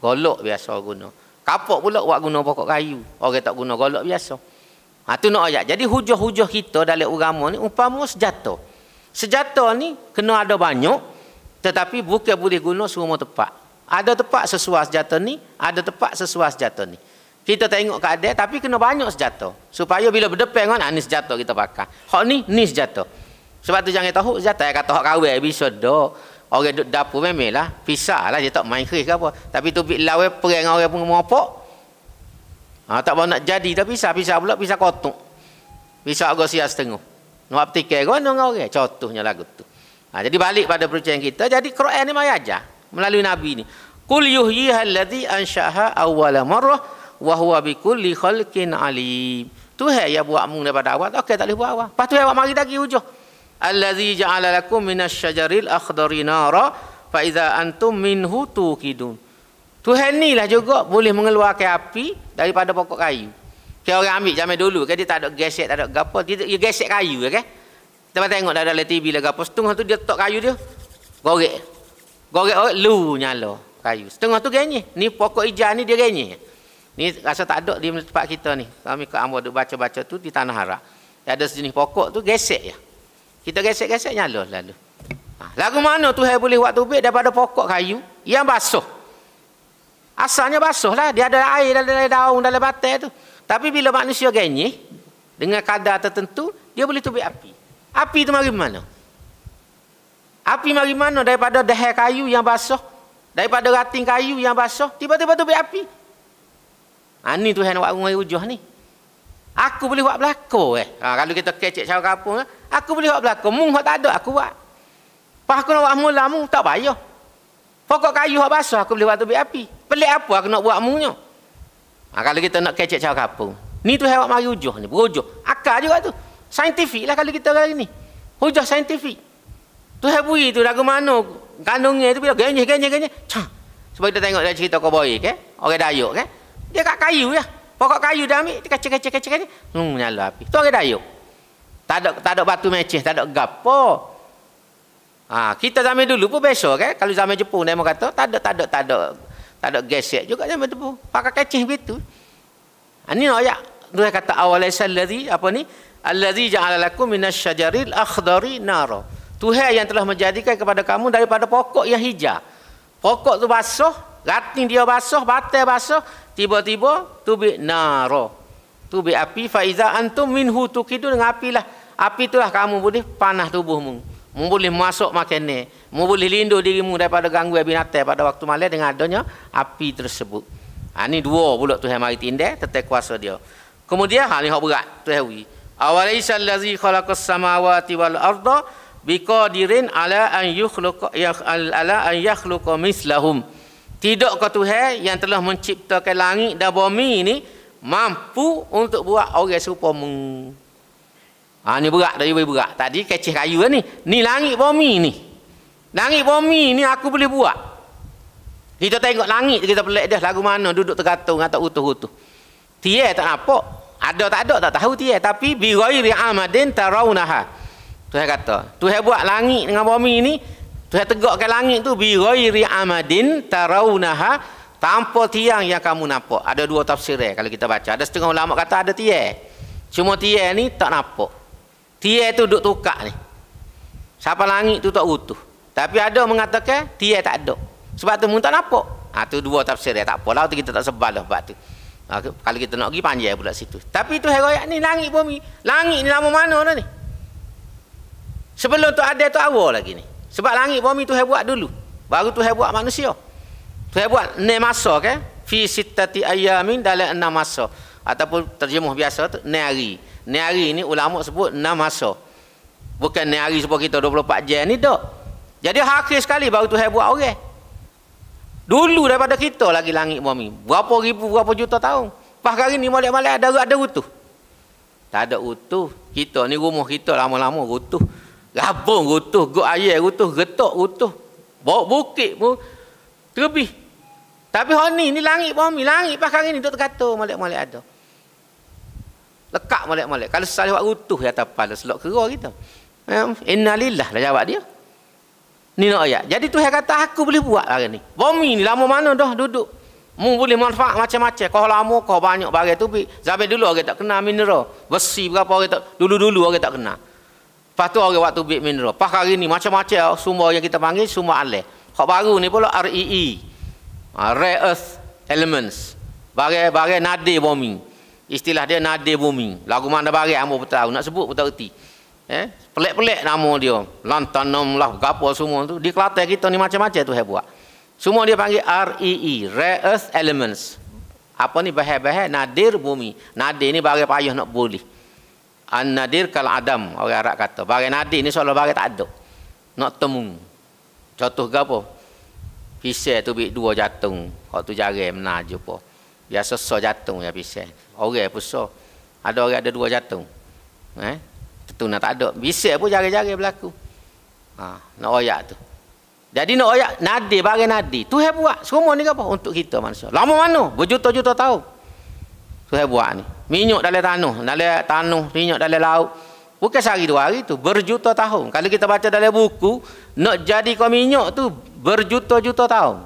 Golok biasa orang guna. Kapok pula buat guna pokok kayu. Orang tak guna golok biasa. Ha tu nak ayat. Jadi hujah-hujah kita dalam agama ni umpama sejata. Sejata ni kena ada banyak tetapi bukan boleh guna semua tempat. Ada tempat sesuai senjata ni, ada tempat sesuai senjata ni. Kita tengok keadaan tapi kena banyak senjata. Supaya bila berdepan dengan anis ah, senjata kita pakai. Hak ni ni senjata. Sebab tu jangan tahu senjata yang kata hak kawin bisa dok. Orang duduk dapur memelah, pisah lah dia tak main kris ke apa. Tapi tu bila lawan perang orang pun mengopok. Ha, tak boleh nak jadi tapi pisah, pisah pula pisah kotuk. Pisah agak sia setengah. Nak petik ke orang orang contohnya lagu tu. Ha, jadi balik pada perincian kita. Jadi Quran ni mari ajar. Melalui Nabi ni. Kul yuhyiha alladhi ansha'aha awwala marrah wa huwa bi kulli khalqin alim. Tu hai yang buat mung daripada awal. Okey tak boleh buat awal. Pastu awak mari lagi hujung. Alladhi ja'ala lakum minasy syajaril akhdari nara fa idza antum minhu tuqidun. Tuhan ni lah juga boleh mengeluarkan api daripada pokok kayu. Kalau orang ambil zaman dulu, kan dia tak ada gesek, tak ada gapo, dia, dia gesek kayu, okay? Tepat tengok dah dalam TV lah apa. Setengah tu dia tok kayu dia. Gorek. Gorek-gorek lu nyala kayu. Setengah tu ganyi, Ni pokok hijau ni dia ganyi. Ni rasa tak ada di tempat kita ni. Kami ke Ambo duk baca-baca tu di Tanah Harap. Dia ada sejenis pokok tu gesek ya. Kita gesek-gesek nyala lalu. Ha. Lagu mana tu Tuhan boleh buat tubik daripada pokok kayu yang basuh. Asalnya basuh lah. Dia ada air dalam daun, dalam batai tu. Tapi bila manusia ganyi dengan kadar tertentu, dia boleh tubik api. Api itu mari mana? Api mari mana daripada dahai kayu yang basah? Daripada rating kayu yang basah? Tiba-tiba tu berapi. Ha, tu Tuhan nak buat ujah ni. Aku boleh buat belako eh. Ha, kalau kita kecek cara kapung eh. Aku boleh buat belako. Mung tak ada, aku buat. Pas aku nak buat mula, mung tak payah. Pokok kayu yang basah, aku boleh buat tu berapi. Pelik apa aku nak buat mungnya? Ha, kalau kita nak kecek cara kapung. Ni tu hewan mari ujah ni. Berujah. Akal juga tu saintifik lah kalau kita hari ni hujah saintifik tu hebui tu lagu mana kandungnya tu bila genyeh genyeh cah sebab kita tengok dia cerita kau baik eh? orang dayuk eh? dia kat kayu ya pokok kayu dah ambil dia kacik kacik kacik kacik hmm, nyala api tu orang dayuk tak ada, tak ada batu meceh tak ada gapo ha, kita zaman dulu pun besok kan kalau zaman Jepun dia kata tak ada tak ada tak ada tak ada gesek juga zaman ha, tu pakai kecih begitu ini nak ayat dia kata awal alaihi apa ni Allazi ja'ala lakum minasy syajaril akhdari nara. Tuhan yang telah menjadikan kepada kamu daripada pokok yang hijau. Pokok tu basuh, gating dia basuh, batang basuh, tiba-tiba tubik nara. Tubik api fa iza antum minhu tukidu dengan apilah. Api itulah kamu boleh panah tubuhmu. Mu boleh masuk makan ni. Mu boleh lindung dirimu daripada gangguan binatang pada waktu malam dengan adanya api tersebut. Ha, ini dua pula Tuhan mari tindak tetap kuasa dia. Kemudian hal ini berat. Tuhan Awalaysa allazi khalaqas samawati wal arda biqadirin ala an yukhluqa ala an yakhluqa mislahum. Tidak ke Tuhan yang telah menciptakan langit dan bumi ini mampu untuk buat orang serupa mu. Ha ni berat dari bagi berat. Tadi kecil kayu ni. Ni langit bumi ni. Langit bumi ni aku boleh buat. Kita tengok langit kita pelik dah lagu mana duduk tergantung atau utuh-utuh. Tiada tak nampak. Ada tak ada tak tahu dia tapi bi ghairi amadin tarawnaha. Tuhan kata, Tuhan buat langit dengan bumi ni, Tuhan tegakkan langit tu bi ghairi amadin tarawnaha tanpa tiang yang kamu nampak. Ada dua tafsir eh, kalau kita baca. Ada setengah ulama kata ada tiang. Cuma tiang ni tak nampak. Tiang tu duk tukak ni. Siapa langit tu tak utuh. Tapi ada mengatakan tiang tak ada. Sebab tu mun tak nampak. Ha tu dua tafsir dia tak apalah tu kita tak sebal lah sebab tu. Ha, kalau kita nak pergi panjang pula situ. Tapi tu heroik ni langit bumi. Langit ni lama mana dah ni? Sebelum tu ada tu awal lagi ni. Sebab langit bumi tu buat dulu. Baru tu buat manusia. Tu buat ne masa ke? Okay? Fi sitati ayamin dalam enam masa. Ataupun terjemah biasa tu ne hari. Ne hari ni ulama sebut enam masa. Bukan ne hari sebab kita 24 jam ni dak. Jadi hakik sekali baru tu buat orang. Okay? Dulu daripada kita lagi langit bumi. Berapa ribu, berapa juta tahun. Pas hari ni malik-malik ada, ada utuh. Tak ada utuh. Kita ni rumah kita lama-lama utuh. Gabung utuh, got air utuh, getok utuh. Bawa bukit pun terlebih. Tapi hari ni, ni langit bumi. Langit pas hari ni duk terkata malik-malik ada. Lekak malik-malik. Kalau salah buat utuh, ya tak apa. Selok kera kita. innalillah lah jawab dia. Ni nak ayat. Jadi Tuhan kata aku boleh buat hari ni. Bumi ni lama mana dah duduk. Mu boleh manfaat macam-macam. Kau lama, kau banyak barang tu. Zabit dulu orang tak kenal mineral. Besi berapa orang tak. Dulu-dulu orang tak kenal. Lepas tu orang waktu bit mineral. Pas hari ni macam-macam semua yang kita panggil semua alih. Hak baru ni pula REE. E. Ha, rare Earth Elements. bagai-bagai nadir bumi. Istilah dia nadir bumi. Lagu mana barang ambo tahu nak sebut pun tak reti. Eh, pelik-pelik nama dia. lantanum lah, gapo semua tu. Di Kelantan kita ni macam-macam tu saya Semua dia panggil REE, Rare Earth Elements. Apa ni bahaya-bahaya? Nadir bumi. Nadir ni bagai payah nak boleh. An-nadir kal adam, orang Arab kata. Bagai nadir ni seolah bagai tak ada. Nak temu. Contoh gapo. apa? Pisah tu bik dua jatung. Kalau tu jari menaju jumpa. Biasa so jatung ya pisah. Orang pun so. Ada orang ada dua jatung. Eh? tu nak tak ada bisik pun jari-jari berlaku ha, nak royak tu jadi nak royak nadi bagi nadi tu yang buat semua ni apa untuk kita manusia lama mana berjuta-juta tahun tu yang buat ni minyak dalam tanuh, dalam tanuh. minyak dalam laut bukan sehari dua hari tu berjuta tahun kalau kita baca dalam buku nak jadi kau minyak tu berjuta-juta tahun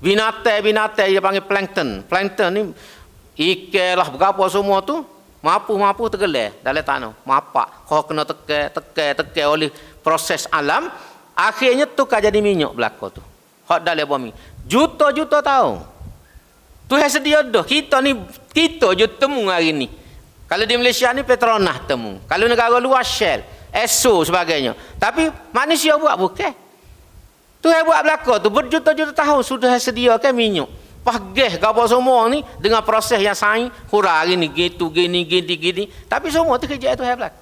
binatang-binatang dia panggil plankton plankton ni ikan lah berapa semua tu Mapuh-mapuh tergelar dalam tanah. Mapak. Kau kena teke, teke, teke oleh proses alam. Akhirnya tukar jadi minyak belakang tu. dah dalam bumi. Juta-juta tahun. Tu yang sedia dah. Kita ni, kita je temu hari ini. Kalau di Malaysia ni Petronas temu. Kalau negara luar Shell. Esso, sebagainya. Tapi manusia buat bukan. Tu yang buat belakang tu. Berjuta-juta tahun sudah sedia kan minyak pagih gapo semua ni dengan proses yang sain hura gini gitu gini gini gini tapi semua tu kerja tu hebat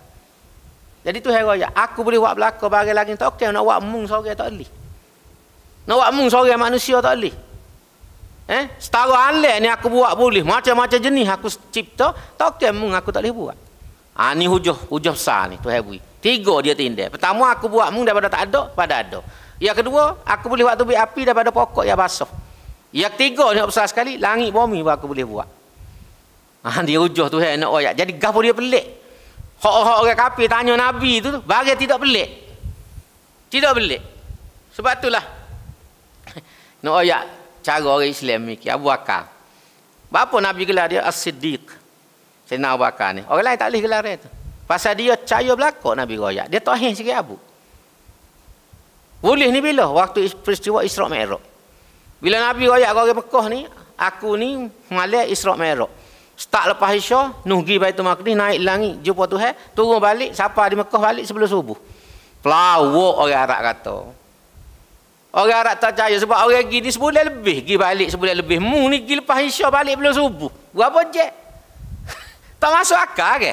jadi tu hero ya aku boleh buat belaka bagi lagi tak okey nak buat mung sore tak leh nak buat mung sore manusia tak leh eh setara alat ni aku buat boleh macam-macam jenis aku cipta tak okey mung aku tak leh buat ha ni hujah hujah besar ni tu hebui tiga dia tindak pertama aku buat mung daripada tak ada pada ada yang kedua aku boleh buat tubik api daripada pokok yang basah yang ketiga dia besar sekali, langit bumi baru aku boleh buat. Ah ha, dia ujuh tu nak royak. Jadi gapo dia pelik. Hak-hak orang kafir tanya Nabi tu, bagi tidak pelik. Tidak pelik. Sebab itulah <laughs> nak royak cara orang Islam ni, Abu Bakar. Bapa Nabi gelar dia As-Siddiq. Sayyidina Abu Bakar ni. Orang lain tak boleh gelar dia tu. Pasal dia cahaya belakok Nabi royak. Dia tahin sikit Abu. Boleh ni bila? Waktu peristiwa Isra' Mi'raj. Bila Nabi royak orang Mekah ni, aku ni mengalir Isra Mi'raj. Start lepas Isya, Nuh pergi Baitul Maqdis, naik langit, jumpa Tuhan, turun balik, siapa di Mekah balik sebelum subuh. Pelawak orang Arab kata. Orang Arab tak percaya sebab orang pergi ni sebulan lebih. Pergi balik sebulan lebih. Mu ni pergi lepas Isya balik sebelum subuh. Berapa je? <laughs> tak masuk akal ke?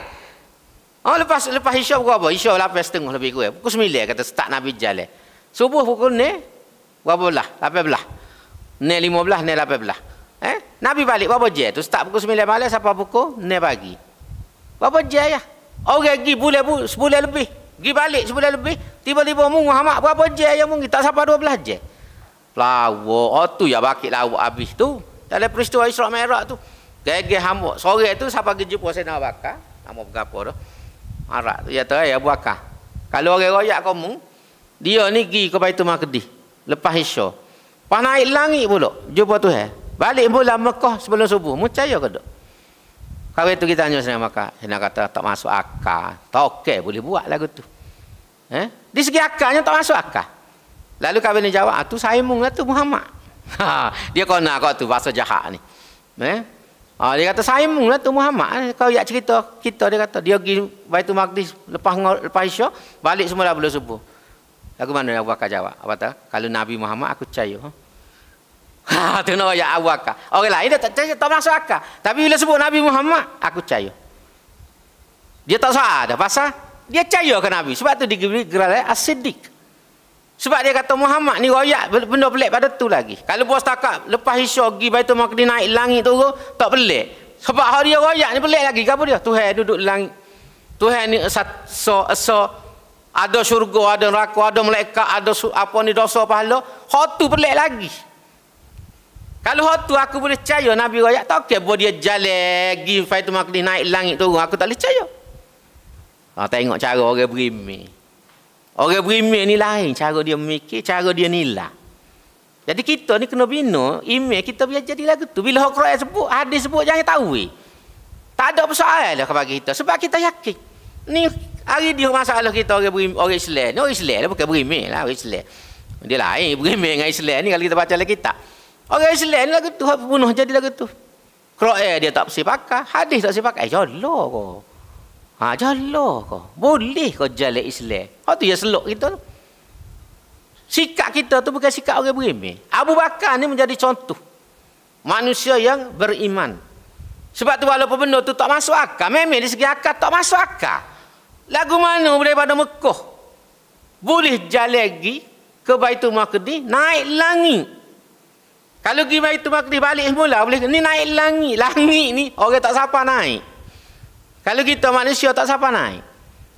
Oh, lepas lepas Isya berapa? Isya lapan setengah lebih kurang. Pukul sembilan kata start Nabi Jalil. Subuh pukul ni, berapa belah? Lapan belah lima belah, 15, lapan belah. Eh? Nabi balik, berapa je? Tu start pukul 9 malam, sampai pukul ne pagi. Berapa je ya? Orang pergi bulan bu, sebulan lebih. Pergi balik sebulan lebih. Tiba-tiba mung hamak berapa je yang mung tak sampai 12 je. Lawa, oh tu ya bakit lawa habis tu. Dalam peristiwa Isra Mikraj tu. Gege hamak. Sore tu siapa gejep puasa nak bakar? Nama bergapo tu. Arak tu ya tu ya bakar. Kalau orang royak kau dia ni pergi ke Baitul Maqdis lepas Isya. Pas naik langit pula. Jumpa Tuhan. Balik pula Mekah sebelum subuh. Mucaya ke tak? Kalau itu kita tanya senang maka. Senang kata tak masuk akal. Tak okey boleh buat lagu tu. Eh? Di segi akalnya tak masuk akal. Lalu kami ni jawab, ah, tu Saimung lah tu Muhammad. <laughs> Ha, dia kau nak kau tu bahasa jahat ni. Eh? Ah, dia kata Saimung lah tu Muhammad. Eh, kau yak cerita kita dia kata. Dia pergi Baitul Maqdis lepas, lepas isya, balik semula belum subuh. Lagu mana yang awak jawab? Apa tak? Kalau Nabi Muhammad aku percaya. Ha, tu nak ya awak. Orang lain ini tak percaya, tak masuk akal. Tapi bila sebut Nabi Muhammad, aku percaya. Dia tak salah dah pasal dia percaya ke Nabi. Sebab tu diberi gelar eh, As-Siddiq. Sebab dia kata Muhammad ni royak benda pelik pada tu lagi. Kalau bos takak lepas isya pergi Baitul Maqdis naik langit turun, tak pelik. Sebab hari dia royak ni pelik lagi. Kenapa dia? Tuhan duduk langit. Tuhan ni so so ada syurga, ada neraka, ada malaikat, ada apa ni dosa pahala. Hatu pelik lagi. Kalau hatu aku boleh percaya Nabi Raya tak okey. Bawa dia jalan, gi Faitul Maqdis naik langit turun. Aku tak boleh percaya. Ha, tengok cara orang berimik. Orang berimik ni lain. Cara dia memikir, cara dia nilai. Jadi kita ni kena bina imej kita biar jadi lagu tu. Bila Al-Quran sebut, hadis sebut jangan tahu. Tak ada persoalan lah kepada kita. Sebab kita yakin. Ni hari dia masalah kita orang berim, orang Islam. Ni orang Islam lah bukan berimeh lah orang Islam. Dia lain berimeh dengan Islam ni kalau kita baca lagi tak. Orang Islam lah gitu, apa bunuh jadi lah gitu, Quran dia tak bersih pakai, hadis tak bersih pakai. Ya Allah eh, kau. Ha ya Allah Boleh kau jale Islam. Ha tu ya selok kita. Lah. Sikap kita tu bukan sikap orang berimeh. Abu Bakar ni menjadi contoh. Manusia yang beriman. Sebab tu walaupun benda tu tak masuk akal. Memang di segi akal tak masuk akal. Lagu mana pada Mekah boleh jalan lagi ke Baitul Maqdis naik langit. Kalau pergi Baitul Maqdis balik semula boleh ni naik langit. Langit ni orang tak siapa naik. Kalau kita manusia tak siapa naik.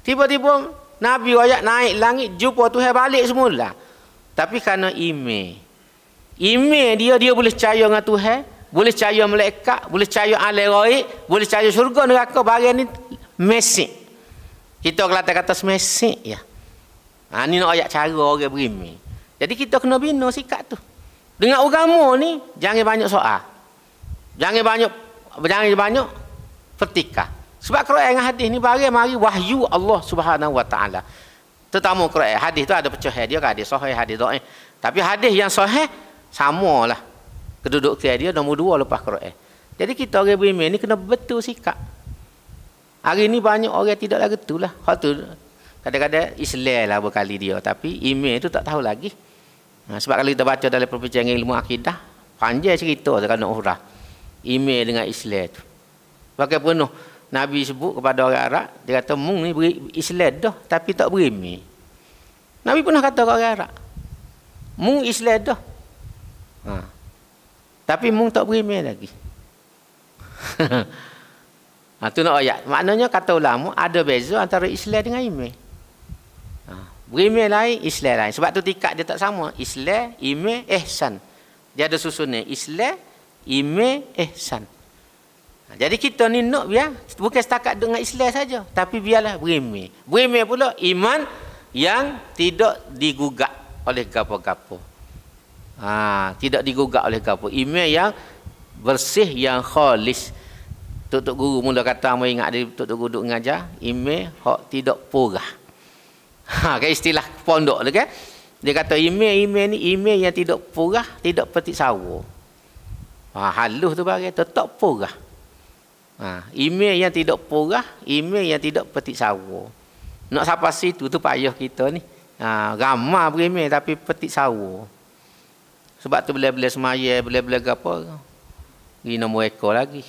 Tiba-tiba Nabi ayat naik langit jumpa Tuhan balik semula. Tapi kerana ime, ime dia dia boleh percaya dengan Tuhan, boleh percaya malaikat, boleh percaya alai boleh percaya syurga neraka bagian ni mesej. Kita kelata kata semesik ya. Ha, ini nak ayak cara orang berimi. Jadi kita kena bina sikap tu. Dengan agama ni, jangan banyak soal. Jangan banyak, jangan banyak pertika. Sebab kalau yang hadis ni, bagi mari wahyu Allah subhanahu wa ta'ala. Tetamu kalau hadis tu ada pecah dia, kan? hadis sahih, hadis do'in. Tapi hadis yang sahih, lah. Kedudukan dia nombor dua lepas kalau Quran. Jadi kita orang berimi ni kena betul sikap. Hari ni banyak orang tidak lagi tu lah. Ha, kadang-kadang Islam lah berkali dia. Tapi email tu tak tahu lagi. Ha, sebab kalau kita baca dalam perbincangan ilmu akidah. Panjang cerita tentang Nuhrah. Email dengan Islam tu. Pakai penuh. Nabi sebut kepada orang Arab. Dia kata, mung ni beri Islam dah. Tapi tak beri email. Nabi pernah kata kepada orang Arab. Mung Islam dah. Ha. Tapi mung tak beri email lagi. <laughs> Ha, tu nak ayat. Maknanya kata ulama ada beza antara Islam dengan iman. Ha, Berime lain, Islam lain. Sebab tu tikat dia tak sama. Islam, iman, ihsan. Dia ada susunnya. Islam, iman, ihsan. Ha, jadi kita ni nak ya, bukan setakat dengan Islam saja, tapi biarlah berime. Berime pula iman yang tidak digugat oleh gapo-gapo. Ha, tidak digugat oleh gapo. Iman yang bersih yang khalis. Tok-tok guru mula kata mau ingat dia tok-tok guru duk mengajar, ime hak tidak purah. <laughs> Ha, kan istilah pondok tu kan. Dia kata ime ime ni ime yang tidak purah, tidak petik sawo. Ha, halus tu bagai, tetap purah. Ha, ime yang tidak purah, ime yang tidak petik sawo. Nak sapa situ tu payah kita ni. Ha, ramah berime tapi petik sawo. Sebab tu bila-bila semaya, bila-bila apa, ini nombor ekor lagi.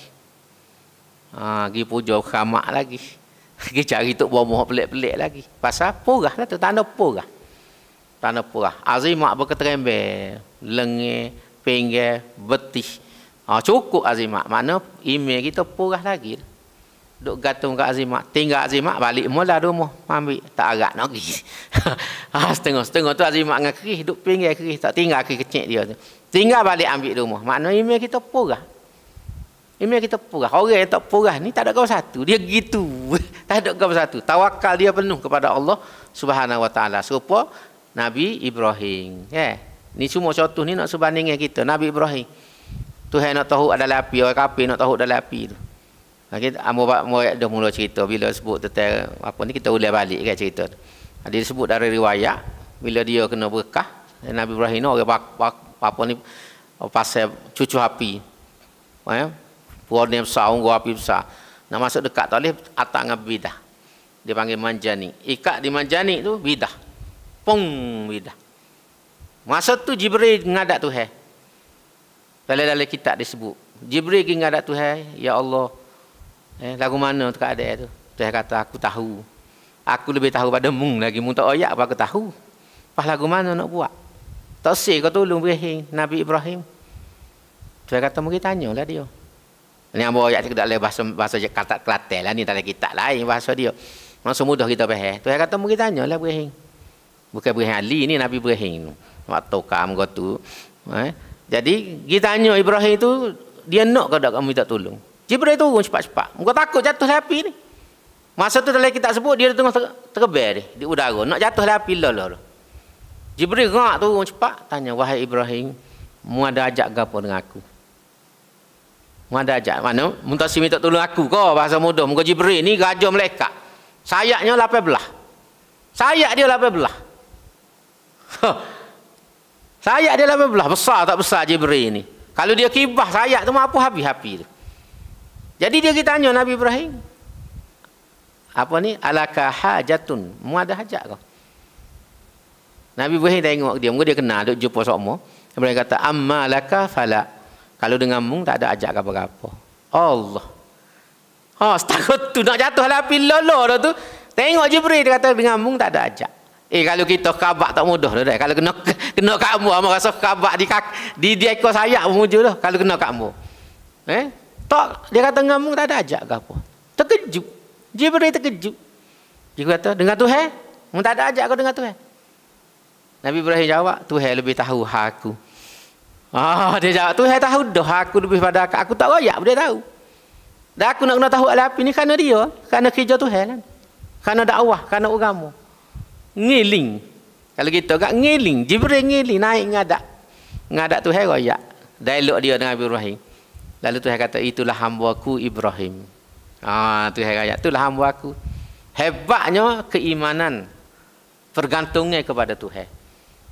Ha, pergi puja khamak lagi. <laughs> pergi cari tok bomoh pelik-pelik lagi. Pasal purah lah tu. tanah purah. tanah purah. Azimak berketerembel. Lengih, pinggir, betih. Ha, cukup azimak. Mana imej kita purah lagi. Duk gatung ke azimak. Tinggal azimak balik mula rumah. Ambil. Tak agak nak pergi. <laughs> ha, Setengah-setengah tu azimak dengan kerih. Duk pinggir kerih. Tak tinggal kerih kecil dia tu. Tinggal balik ambil rumah. Mana imej kita purah. Ini kita purah. Orang yang tak purah ni tak ada kau satu. Dia gitu. <laughs> tak ada kau satu. Tawakal dia penuh kepada Allah Subhanahu Wa Taala. Serupa Nabi Ibrahim. Ya. Yeah. Ni semua contoh ni nak sebandingnya kita. Nabi Ibrahim. Tuhan nak tahu ada api. Orang kapi nak tahu ada api tu. Lagi ambo bab mo ada mula cerita bila sebut tentang apa ni kita ulang balik kan cerita. Ada disebut dari riwayat bila dia kena berkah Nabi Ibrahim ni orang apa ni pasal cucu api. Ya. Huwa ni besar, unggu api besar. Nak masuk dekat talib, atak dengan bidah. Dia panggil manjani. Ikat di manjani tu, bidah. Pung, bidah. Masa tu Jibril ngadak Tuhan. Dalam-dalam kitab disebut. Jibril pergi ngadak Tuhan. Ya Allah. Eh, lagu mana tu ada tu. Tuhan kata, aku tahu. Aku lebih tahu pada mung lagi. Mung tak ayak apa aku tahu. Pas lagu mana nak buat. Tak sih kau tolong berhing Nabi Ibrahim. Tuhan kata, mungkin tanyalah dia. Ini apa ayat tak boleh bahasa bahasa kata Kelantan lah ni tak ada kitab lain bahasa dia. Langsung mudah kita faham. Tu kata mungkin tanya lah Ibrahim. Bukan Ibrahim Ali ni Nabi Ibrahim. Waktu kamu kau tu. Eh? Jadi kita tanya Ibrahim tu dia nak kau tak kamu minta tolong. Jibril turun cepat-cepat. Muka takut jatuh lah api ni. Masa tu dalam kita sebut dia tengah ter terbel ni di udara. Nak jatuh lah api lah Jibril gerak turun cepat tanya wahai Ibrahim, mu ada ajak gapo dengan aku? Mengada ada ajak mana? Muntasim minta tolong aku Kau bahasa mudah. Muka Jibril ni raja meleka. Sayaknya lapai lah belah. Sayak dia lapai lah belah. sayak dia lapai lah belah. Besar tak besar Jibril ni. Kalau dia kibah sayak tu mampu habis-habis tu. Jadi dia kita tanya Nabi Ibrahim. Apa ni? Alaka hajatun. Muada hajat kau. Nabi Ibrahim tengok dia. Muka dia kenal. Duk jumpa semua. Ibrahim kata. Amma laka falak. Kalau dengan mung tak ada ajak ke apa-apa. Allah. Ha, oh, setakat tu nak jatuh lah api lolo dah tu. Tengok Jibril dia kata dengan mung tak ada ajak. Eh kalau kita kabak tak mudah dah. Kalau kena kena kamu amak rasa kabak di kak, di di ekor sayap memuju dah kalau kena kamu. Eh? Tak dia kata dengan mung tak ada ajak ke apa. Terkejut. Jibril terkejut. Dia kata dengan Tuhan, mung tak ada ajak kau dengan Tuhan. Nabi Ibrahim jawab, Tuhan lebih tahu hal aku. Ah, dia jawab tu saya tahu dah aku lebih pada aku, aku tak royak dia tahu. Dan aku nak kena tahu alap ini kerana dia, kerana kerja tu kan. Kerana dakwah, kerana agama. Ngiling. Kalau kita agak ngiling, Jibril ngiling naik ngadak. Ngadak tu hero ya. Dialog dia dengan Ibrahim. Lalu Tuhan kata itulah hamba-Ku Ibrahim. Ah, Tuhan kata itulah hamba-Ku. Hebatnya keimanan pergantungnya kepada Tuhan.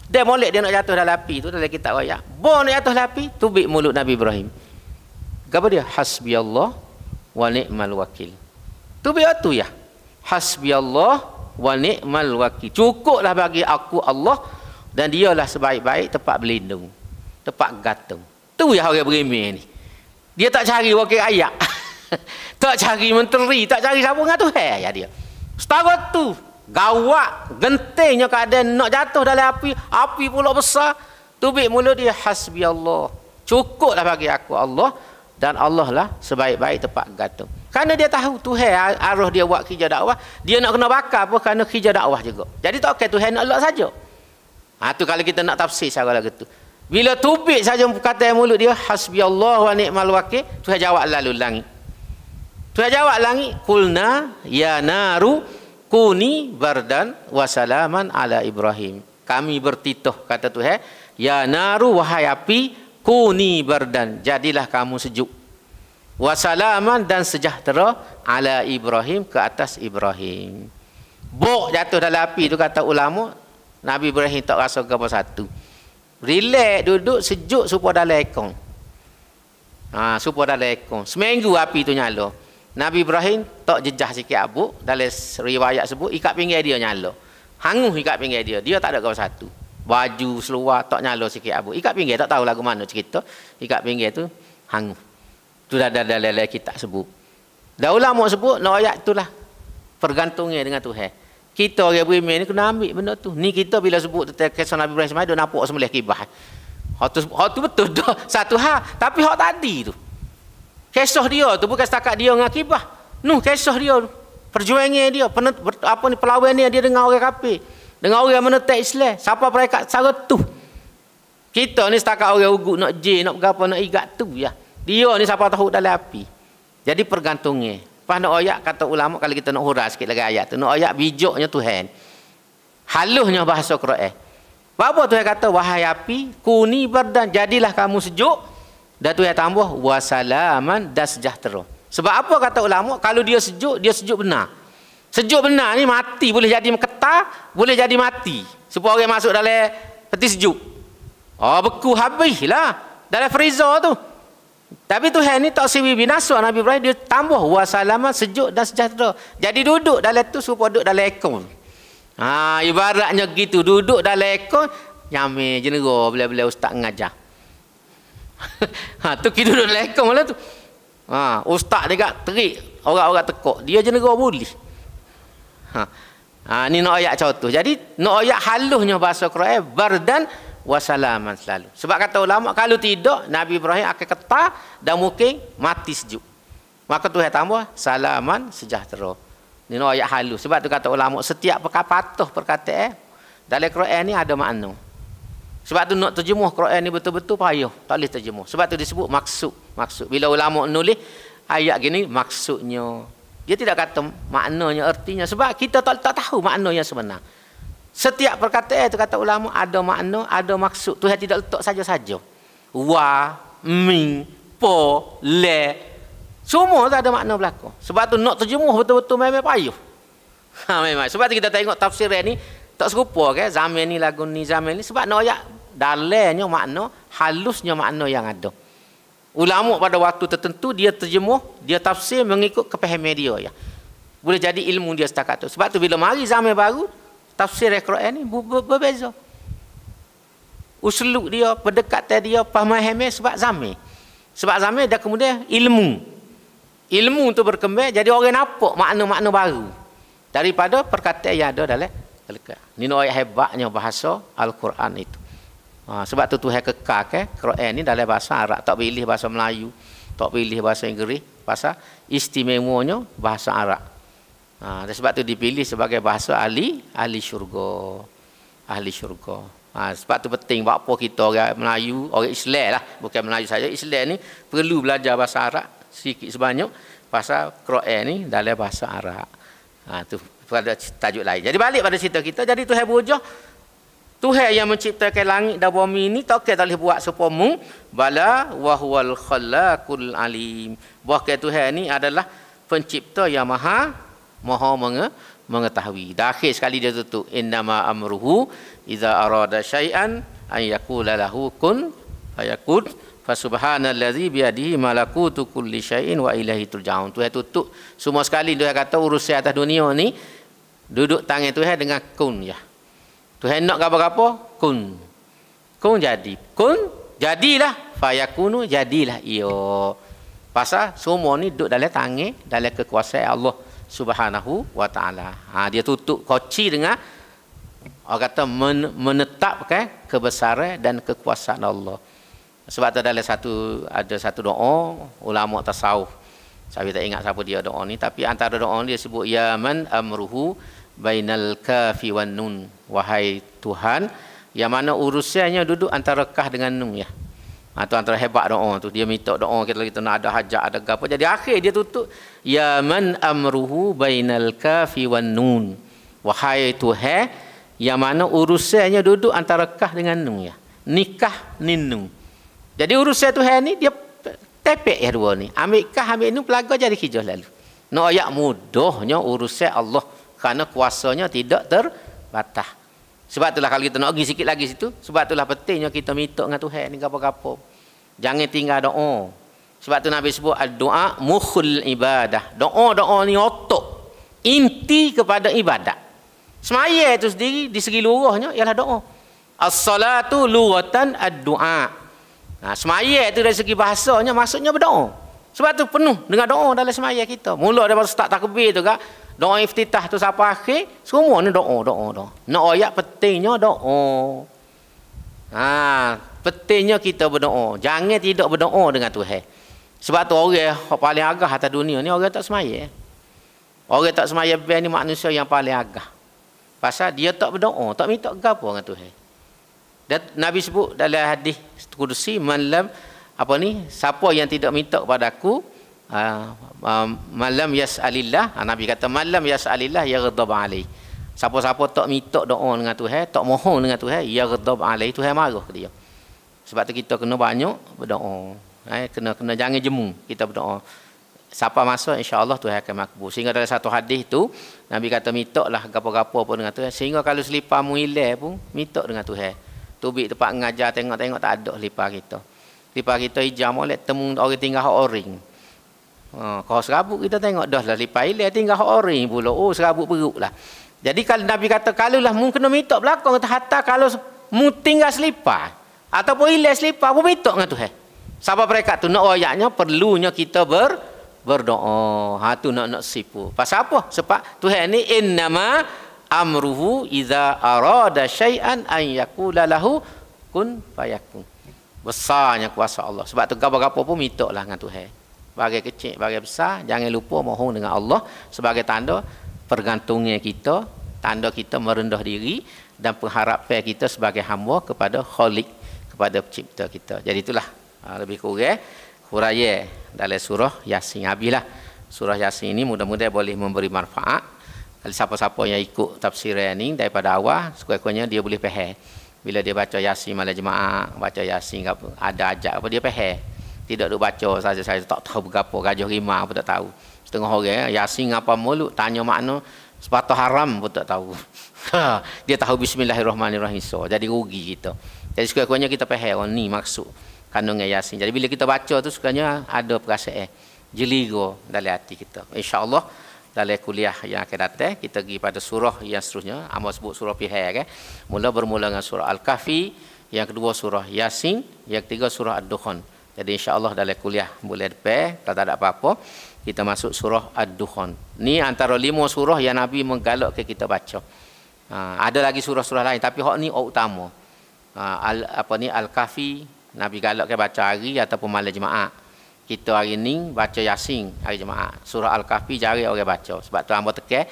Dia molek dia nak jatuh dalam api tu dalam kitab raya. Bon nak jatuh dalam api, tubik mulut Nabi Ibrahim. Apa dia? Hasbi Allah wa ni'mal wakil. Tubik tu ya. Hasbi Allah wa ni'mal wakil. Cukuplah bagi aku Allah dan dialah sebaik-baik tempat berlindung. Tempat gatung. Tu ya orang berimeh ni. Dia tak cari wakil ayat. <laughs> tak cari menteri, tak cari siapa dengan Tuhan ya dia. Setara tu Gawak gentingnya keadaan nak jatuh dalam api. Api pula besar. Tubik mulut dia hasbi Allah. cukup lah bagi aku Allah. Dan Allah lah sebaik-baik tempat gantung. Karena dia tahu Tuhan arah dia buat kerja dakwah. Dia nak kena bakar pun kerana kerja dakwah juga. Jadi tak okey Tuhan nak elok saja. Ha, tu kalau kita nak tafsir secara lagu tu. Bila tubik saja kata mulut dia hasbi Allah wa ni'mal wakil. Tuhan jawab lalu langit. Tuhan jawab langit. Kulna Ya naru kuni bardan wasalaman ala Ibrahim. Kami bertitoh kata tu heh. Ya naru wahai api kuni bardan. Jadilah kamu sejuk. Wasalaman dan sejahtera ala Ibrahim ke atas Ibrahim. Bok jatuh dalam api tu kata ulama Nabi Ibrahim tak rasa gapo satu. Relax duduk sejuk supaya dalam ekong. Ha supaya dalam ekong. Seminggu api tu nyala. Nabi Ibrahim tak jejah sikit abu dalam riwayat sebut ikat pinggir dia nyala. Hanguh ikat pinggir dia. Dia tak ada kau satu. Baju seluar tak nyala sikit abu. Ikat pinggir tak tahu lagu mana cerita. Ikat pinggir tu hanguh. Tu dah dah dah lelaki kita sebut. Dah ulama sebut nak ayat itulah. Pergantungnya dengan Tuhan. Kita orang berimeh ni kena ambil benda tu. Ni kita bila sebut tentang kisah Nabi Ibrahim semalam dia nampak semua kibah. Hak tu, betul tu. Satu hal. Tapi hak tadi tu. Kisah dia tu bukan setakat dia dengan Akibah. Nuh kisah dia. Perjuangan dia. Penet, ber, apa ni, perlawan dia, dia dengan orang kapi. Dengan orang menetek Islam. Siapa perekat cara tu. Kita ni setakat orang ugut nak je, nak berapa, nak igat tu. Ya. Dia ni siapa tahu dalam api. Jadi pergantungnya. Lepas nak ayat, kata ulama kalau kita nak hurah sikit lagi ayat tu. Nak ayat bijaknya Tuhan. Haluhnya bahasa Quran. Bapa Tuhan kata, wahai api, kuni berdan, jadilah kamu sejuk. Dan tu yang tambah wasalaman dan sejahtera. Sebab apa kata ulama? Kalau dia sejuk, dia sejuk benar. Sejuk benar ni mati boleh jadi ketar, boleh jadi mati. Supaya orang masuk dalam peti sejuk. Oh beku habis lah dalam freezer tu. Tapi tu ni tak siwi binasu. Nabi Ibrahim dia tambah wasalaman sejuk dan sejahtera. Jadi duduk dalam tu supaya duduk dalam ekor. Ha, ibaratnya gitu duduk dalam ekor nyame jenera boleh boleh ustaz ngajar. <laughs> ha, tu kita duduk lekong lah tu. Ha, ustaz dia kat terik. Orang-orang tekok. Dia je negara boleh. Ha. Ha, ni nak ayat contoh. Jadi, nak ayat halusnya bahasa Quran. Eh, bardan wasalaman selalu. Sebab kata ulama, kalau tidak, Nabi Ibrahim akan ketah dan mungkin mati sejuk. Maka Tuhan tambah, salaman sejahtera. Ini nak ayat halus. Sebab tu kata ulama, setiap perkataan patuh perkataan, eh, dalam Quran ni ada makna. Sebab tu nak terjemuh Quran ni betul-betul payah. Tak boleh terjemuh. Sebab tu disebut maksud. Maksud. Bila ulama nulis ayat gini maksudnya. Dia tidak kata maknanya, artinya. Sebab kita tak, tak tahu makna yang sebenar. Setiap perkataan itu kata ulama ada makna, ada maksud. Tuhan tidak letak saja-saja. Wa, mi, po, le. Semua tak ada makna berlaku. Sebab tu nak terjemuh betul-betul memang payuh. Ha, memang. Sebab tu kita tengok tafsir ni tak serupa ke okay? zaman ni lagu ni zaman ni sebab nak ayat dalainya makna halusnya makna yang ada ulama pada waktu tertentu dia terjemuh dia tafsir mengikut kepahaman dia ya boleh jadi ilmu dia setakat tu sebab tu bila mari zaman baru tafsir al-Quran ni berbeza usluk dia pendekatan dia pemahaman sebab zaman sebab zaman dah kemudian ilmu ilmu tu berkembang jadi orang nampak makna-makna baru daripada perkataan yang ada dalam Al-Quran. Ini ayat hebatnya bahasa Al-Quran itu. Ha, sebab tu Tuhan kekal ke, Quran ni dalam bahasa Arab. Tak pilih bahasa Melayu. Tak pilih bahasa Inggeris. bahasa istimewanya bahasa Arab. Ha, sebab tu dipilih sebagai bahasa ahli, ahli syurga. Ahli syurga. Ha, sebab tu penting buat kita orang Melayu, orang Islam lah. Bukan Melayu saja. Islam ni perlu belajar bahasa Arab sikit sebanyak. bahasa Quran ni dalam bahasa Arab. Ha, tu pada tajuk lain. Jadi balik pada cerita kita. Jadi Tuhan bujuh. Tuhan yang menciptakan langit dan bumi ini tak tak boleh buat supamu bala wahwal khallakul alim bahawa Tuhan ini adalah pencipta yang maha maha menge, mengetahui dan akhir sekali dia tutup innama amruhu iza arada syai'an an yakula lahu kun fayakun fasubhanallazi biyadihi malakutu kulli syai'in wa ilaihi turja'un Tuhan tutup semua sekali Tuhan kata urusan atas dunia ni duduk tangan Tuhan dengan kun ya Tuhan nak apa apa? Kun. Kun jadi. Kun jadilah. Fayakunu jadilah. Iyo. Pasal semua ni duduk dalam tangan, dalam kekuasaan Allah Subhanahu wa taala. Ha, dia tutup koci dengan orang kata men, menetapkan kebesaran dan kekuasaan Allah. Sebab ada dalam satu ada satu doa ulama tasawuf. Saya tak ingat siapa dia doa ni tapi antara doa ni dia sebut ya man amruhu bainal kafi wan nun wahai Tuhan yang mana urusannya duduk antara kah dengan nun ya atau ha, antara hebat doa tu dia minta doa kita lagi tu nak ada hajat ada apa jadi akhir dia tutup ya man amruhu bainal kafi wan nun wahai Tuhan yang mana urusannya duduk antara kah dengan nun ya nikah ninung jadi urusan Tuhan ni dia tepek ya dua ni ambil kah ambil nun pelaga jadi hijau lalu nak no, ayat mudahnya urusan Allah kerana kuasanya tidak terbatas. Sebab itulah kalau kita nak pergi sikit lagi situ, sebab itulah pentingnya kita minta dengan Tuhan ni gapo-gapo. Jangan tinggal doa. Sebab itu Nabi sebut doa mukhul ibadah. Doa-doa ni otok, inti kepada ibadah. Semaya itu sendiri di segi lurahnya ialah doa. As-salatu luwatan ad-du'a. Nah, ha, semaya itu dari segi bahasanya maksudnya berdoa. Sebab itu penuh dengan doa dalam semaya kita. Mula daripada start takbir itu kan. Doa iftitah tu siapa akhir? Semua ni doa, doa, doa. Nak ayat pentingnya doa. Ha, pentingnya kita berdoa. Jangan tidak berdoa dengan Tuhan. Sebab tu orang yang paling agah atas dunia ni orang tak semaya. Orang tak semaya biar ni manusia yang paling agah. Pasal dia tak berdoa, tak minta gapo dengan Tuhan. Dan Nabi sebut dalam hadis kudusi, malam apa ni? Siapa yang tidak minta kepada aku, ha, Um, malam yas yas'alillah ha, nabi kata malam yas ya yaghdab alai siapa-siapa tak minta doa dengan Tuhan tak mohon dengan Tuhan yaghdab alai Tuhan marah ke dia sebab tu kita kena banyak berdoa eh kena kena jangan jemu kita berdoa siapa masuk insyaallah Tuhan akan makbul sehingga dalam satu hadis tu nabi kata minta lah gapo-gapo pun dengan Tuhan sehingga kalau selipar mu hilang pun minta dengan Tuhan tubik tempat mengajar tengok-tengok tak ada selipar kita selipar kita hijau molek temu orang tinggal orang Ha, kalau serabut kita tengok dah lah lipai dia tinggal orang pula. Oh serabut perut lah. Jadi kalau Nabi kata kalau lah mungkin kena mitok belakang kata hatta kalau mu tinggal selipar ataupun ilah selipar pun mitok dengan Tuhan. Sapa mereka tu nak ayatnya perlunya kita ber berdoa. Ha tu nak nak sipu. Pasal apa? Sebab Tuhan ni innama amruhu iza arada syai'an an yakula lahu kun fayakun. Besarnya kuasa Allah. Sebab tu gapo-gapo pun mitoklah dengan Tuhan bagi kecil, bagi besar, jangan lupa mohon dengan Allah sebagai tanda pergantungnya kita, tanda kita merendah diri dan pengharapan kita sebagai hamba kepada Khalik, kepada pencipta kita. Jadi itulah ha, lebih kurang huraya eh. dalam surah Yasin. Habislah surah Yasin ini mudah-mudahan boleh memberi manfaat kalau siapa-siapa yang ikut tafsir ini daripada awal, sekurang-kurangnya dia boleh faham. Bila dia baca Yasin malam jemaah, baca Yasin ada ajak apa dia faham tidak duk baca saja saya tak tahu berapa gajah lima pun tak tahu setengah orang ya, yasin apa mulut tanya makna sepatu haram pun tak tahu ha, dia tahu bismillahirrahmanirrahim so, jadi rugi kita jadi sekurang-kurangnya kita faham oh, ni maksud kandungan yasin jadi bila kita baca tu sekurangnya ada perasaan eh, jeligo dalam hati kita insyaallah dalam kuliah yang akan datang eh, kita pergi pada surah yang seterusnya amal sebut surah pihak kan eh. mula bermula dengan surah al-kahfi yang kedua surah yasin yang ketiga surah ad-dukhan jadi insya-Allah dalam kuliah boleh depe, tak ada apa-apa, kita masuk surah Ad-Dukhan. Ni antara lima surah yang Nabi menggalak ke kita baca. Ha, ada lagi surah-surah lain tapi hak ni utama. Ha, al, apa ni al kafi Nabi galak ke baca hari ataupun malam jemaah. Kita hari ni baca Yasin hari jemaah. Surah al kafi jari orang baca. Sebab tu hamba tekel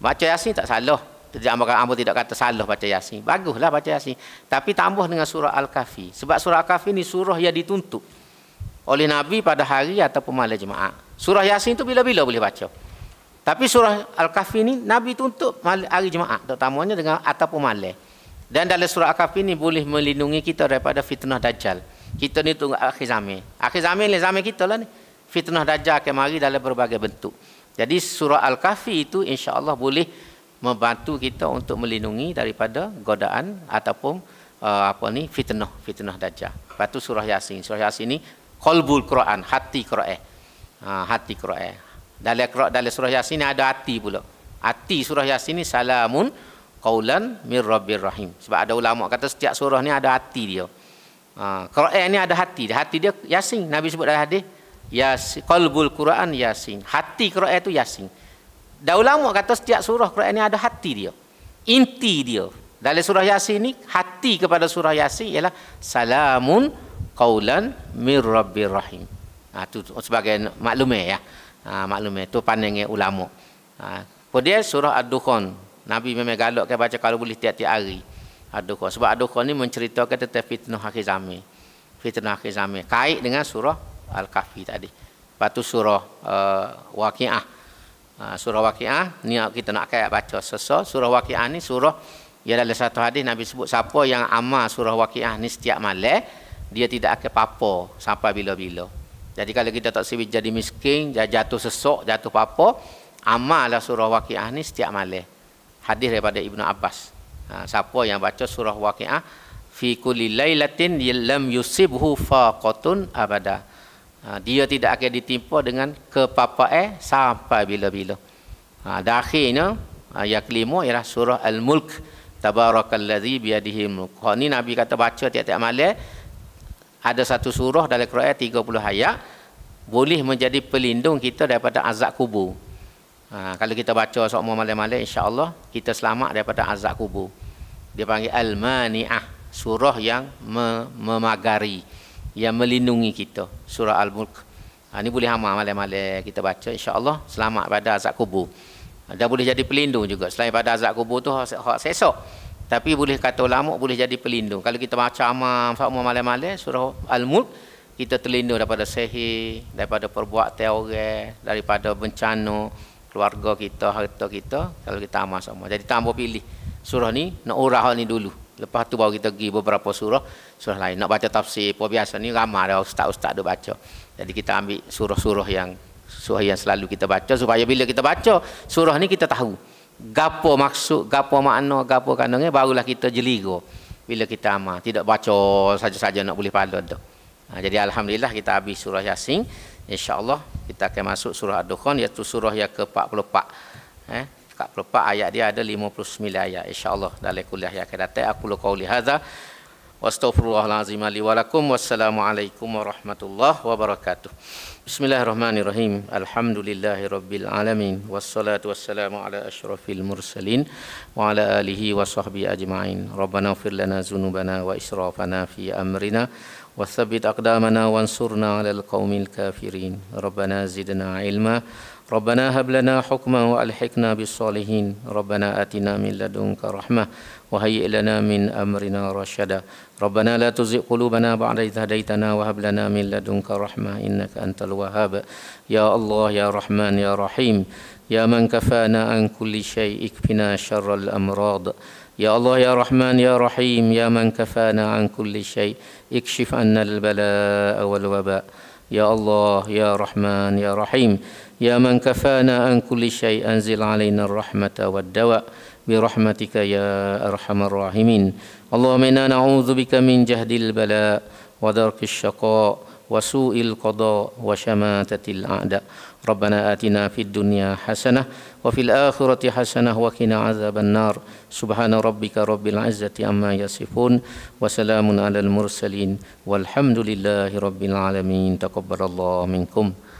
baca Yasin tak salah. Jadi hamba tidak kata salah baca Yasin. Baguslah baca Yasin. Tapi tambah dengan surah al kafi Sebab surah Al-Kahfi ni surah yang dituntut oleh Nabi pada hari atau pemalai jemaah. Surah Yasin itu bila-bila boleh baca. Tapi surah Al-Kahfi ini Nabi untuk hari jemaah, terutamanya dengan atau pemalai. Dan dalam surah Al-Kahfi ini boleh melindungi kita daripada fitnah dajjal. Kita ni tunggu akhir zaman. Akhir zaman ni zaman kita lah ni. Fitnah dajjal akan mari dalam berbagai bentuk. Jadi surah Al-Kahfi itu insya-Allah boleh membantu kita untuk melindungi daripada godaan ataupun uh, apa ni fitnah fitnah dajjal. Lepas tu surah Yasin. Surah Yasin ni qalbul quran hati qira'ah eh. ha, hati qira'ah dalam qira' dalam surah yasin ni ada hati pula hati surah yasin ni salamun qaulan mir rabbir rahim sebab ada ulama kata setiap surah ni ada hati dia ha, qira'ah ni ada hati hati dia yasin nabi sebut dalam hadis yasin qalbul quran yasin hati qira'ah eh, tu yasin dan ulama kata setiap surah qira'ah ni ada hati dia inti dia dalam surah Yasin ni hati kepada surah Yasin ialah salamun qaulan mir rabbir rahim. Ah tu sebagai maklume ya. Ha, maklumat tu pandangan ulama. Ha, kemudian surah ad-dukhan. Nabi memang galakkan baca kalau boleh tiap-tiap hari. Ad-dukhan sebab ad-dukhan ni menceritakan tentang fitnah akhir zaman. Fitnah akhir zaman kait dengan surah al-kahfi tadi. Lepas surah uh, waqiah. Ha, surah waqiah ni kita nak kait baca sesa surah waqiah ni surah Ya dalam satu hadis Nabi sebut siapa yang amal surah Waqiah ni setiap malam dia tidak akan apa-apa sampai bila-bila. Jadi kalau kita tak sibuk jadi miskin, jatuh sesok, jatuh apa-apa, amallah surah Waqiah ni setiap malam. Hadis daripada Ibnu Abbas. Ha, siapa yang baca surah Waqiah fi kulli lailatin lam yusibhu faqatun abada. Ha, dia tidak akan ditimpa dengan kepapaan eh, sampai bila-bila. Ha, dan ayat ha, kelima ialah surah Al-Mulk. Tabarakallazi biyadihi mulk. Ha, Nabi kata baca tiap-tiap malam ada satu surah dalam Quran 30 ayat boleh menjadi pelindung kita daripada azab kubur. Ha, kalau kita baca semua malam-malam insya-Allah kita selamat daripada azab kubur. Dia panggil al-mani'ah, surah yang memagari yang melindungi kita. Surah Al-Mulk. Ha, ini boleh amal malam-malam kita baca insya-Allah selamat pada azab kubur. Ha, Dan boleh jadi pelindung juga selain pada azab kubur tu hak sesok. Tapi boleh kata ulama boleh jadi pelindung. Kalau kita baca amam fa'um malam-malam surah Al-Mulk kita terlindung daripada sihir, daripada perbuatan orang, daripada bencana keluarga kita, harta kita kalau kita amal sama. Jadi tambah pilih surah ni nak urah ni dulu. Lepas tu baru kita pergi beberapa surah, surah lain. Nak baca tafsir, apa biasa ni ramai ada ustaz-ustaz dah baca. Jadi kita ambil surah-surah yang surah yang selalu kita baca supaya bila kita baca surah ni kita tahu gapo maksud, gapo makna, gapo kandungnya barulah kita jeliga bila kita amal. Tidak baca saja-saja nak boleh pahala tu. Ha, jadi alhamdulillah kita habis surah Yasin. Insya-Allah kita akan masuk surah Ad-Dukhan iaitu surah yang ke-44. Eh, 44 ayat dia ada 59 ayat. Insya-Allah dalam kuliah yang akan datang aku lu qauli hadza. Wastaghfirullahalazim li wa lakum wassalamu alaikum warahmatullahi wabarakatuh. Bismillahirrahmanirrahim. Alhamdulillahi rabbil alamin wassalatu wassalamu ala asyrafil mursalin wa ala alihi wa sahbihi ajmain. Rabbana fir lana dzunubana wa israfana fi amrina wa tsabbit aqdamana wansurna 'alal qaumil kafirin. Rabbana zidna 'ilma ربنا هب لنا حكما وألحقنا بالصالحين ربنا آتنا من لدنك رحمة وهيئ لنا من أمرنا رشدا ربنا لا تزغ قلوبنا بعد إذ هديتنا وهب لنا من لدنك رحمة إنك أنت الوهاب يا الله يا رحمن يا رحيم يا من كفانا عن كل شيء اكفنا شر الأمراض يا الله يا رحمن يا رحيم يا من كفانا عن كل شيء اكشف عنا البلاء والوباء يا الله يا رحمن يا رحيم يا من كفانا عن كل شيء أنزل علينا الرحمة والدواء برحمتك يا أرحم الراحمين اللهم إنا نعوذ بك من جهد البلاء ودرك الشقاء وسوء القضاء وشماتة الأعداء ربنا آتنا في الدنيا حسنة وفي الآخرة حسنة وقنا عذاب النار سبحان ربك رب العزة عما يصفون وسلام على المرسلين والحمد لله رب العالمين تقبل الله منكم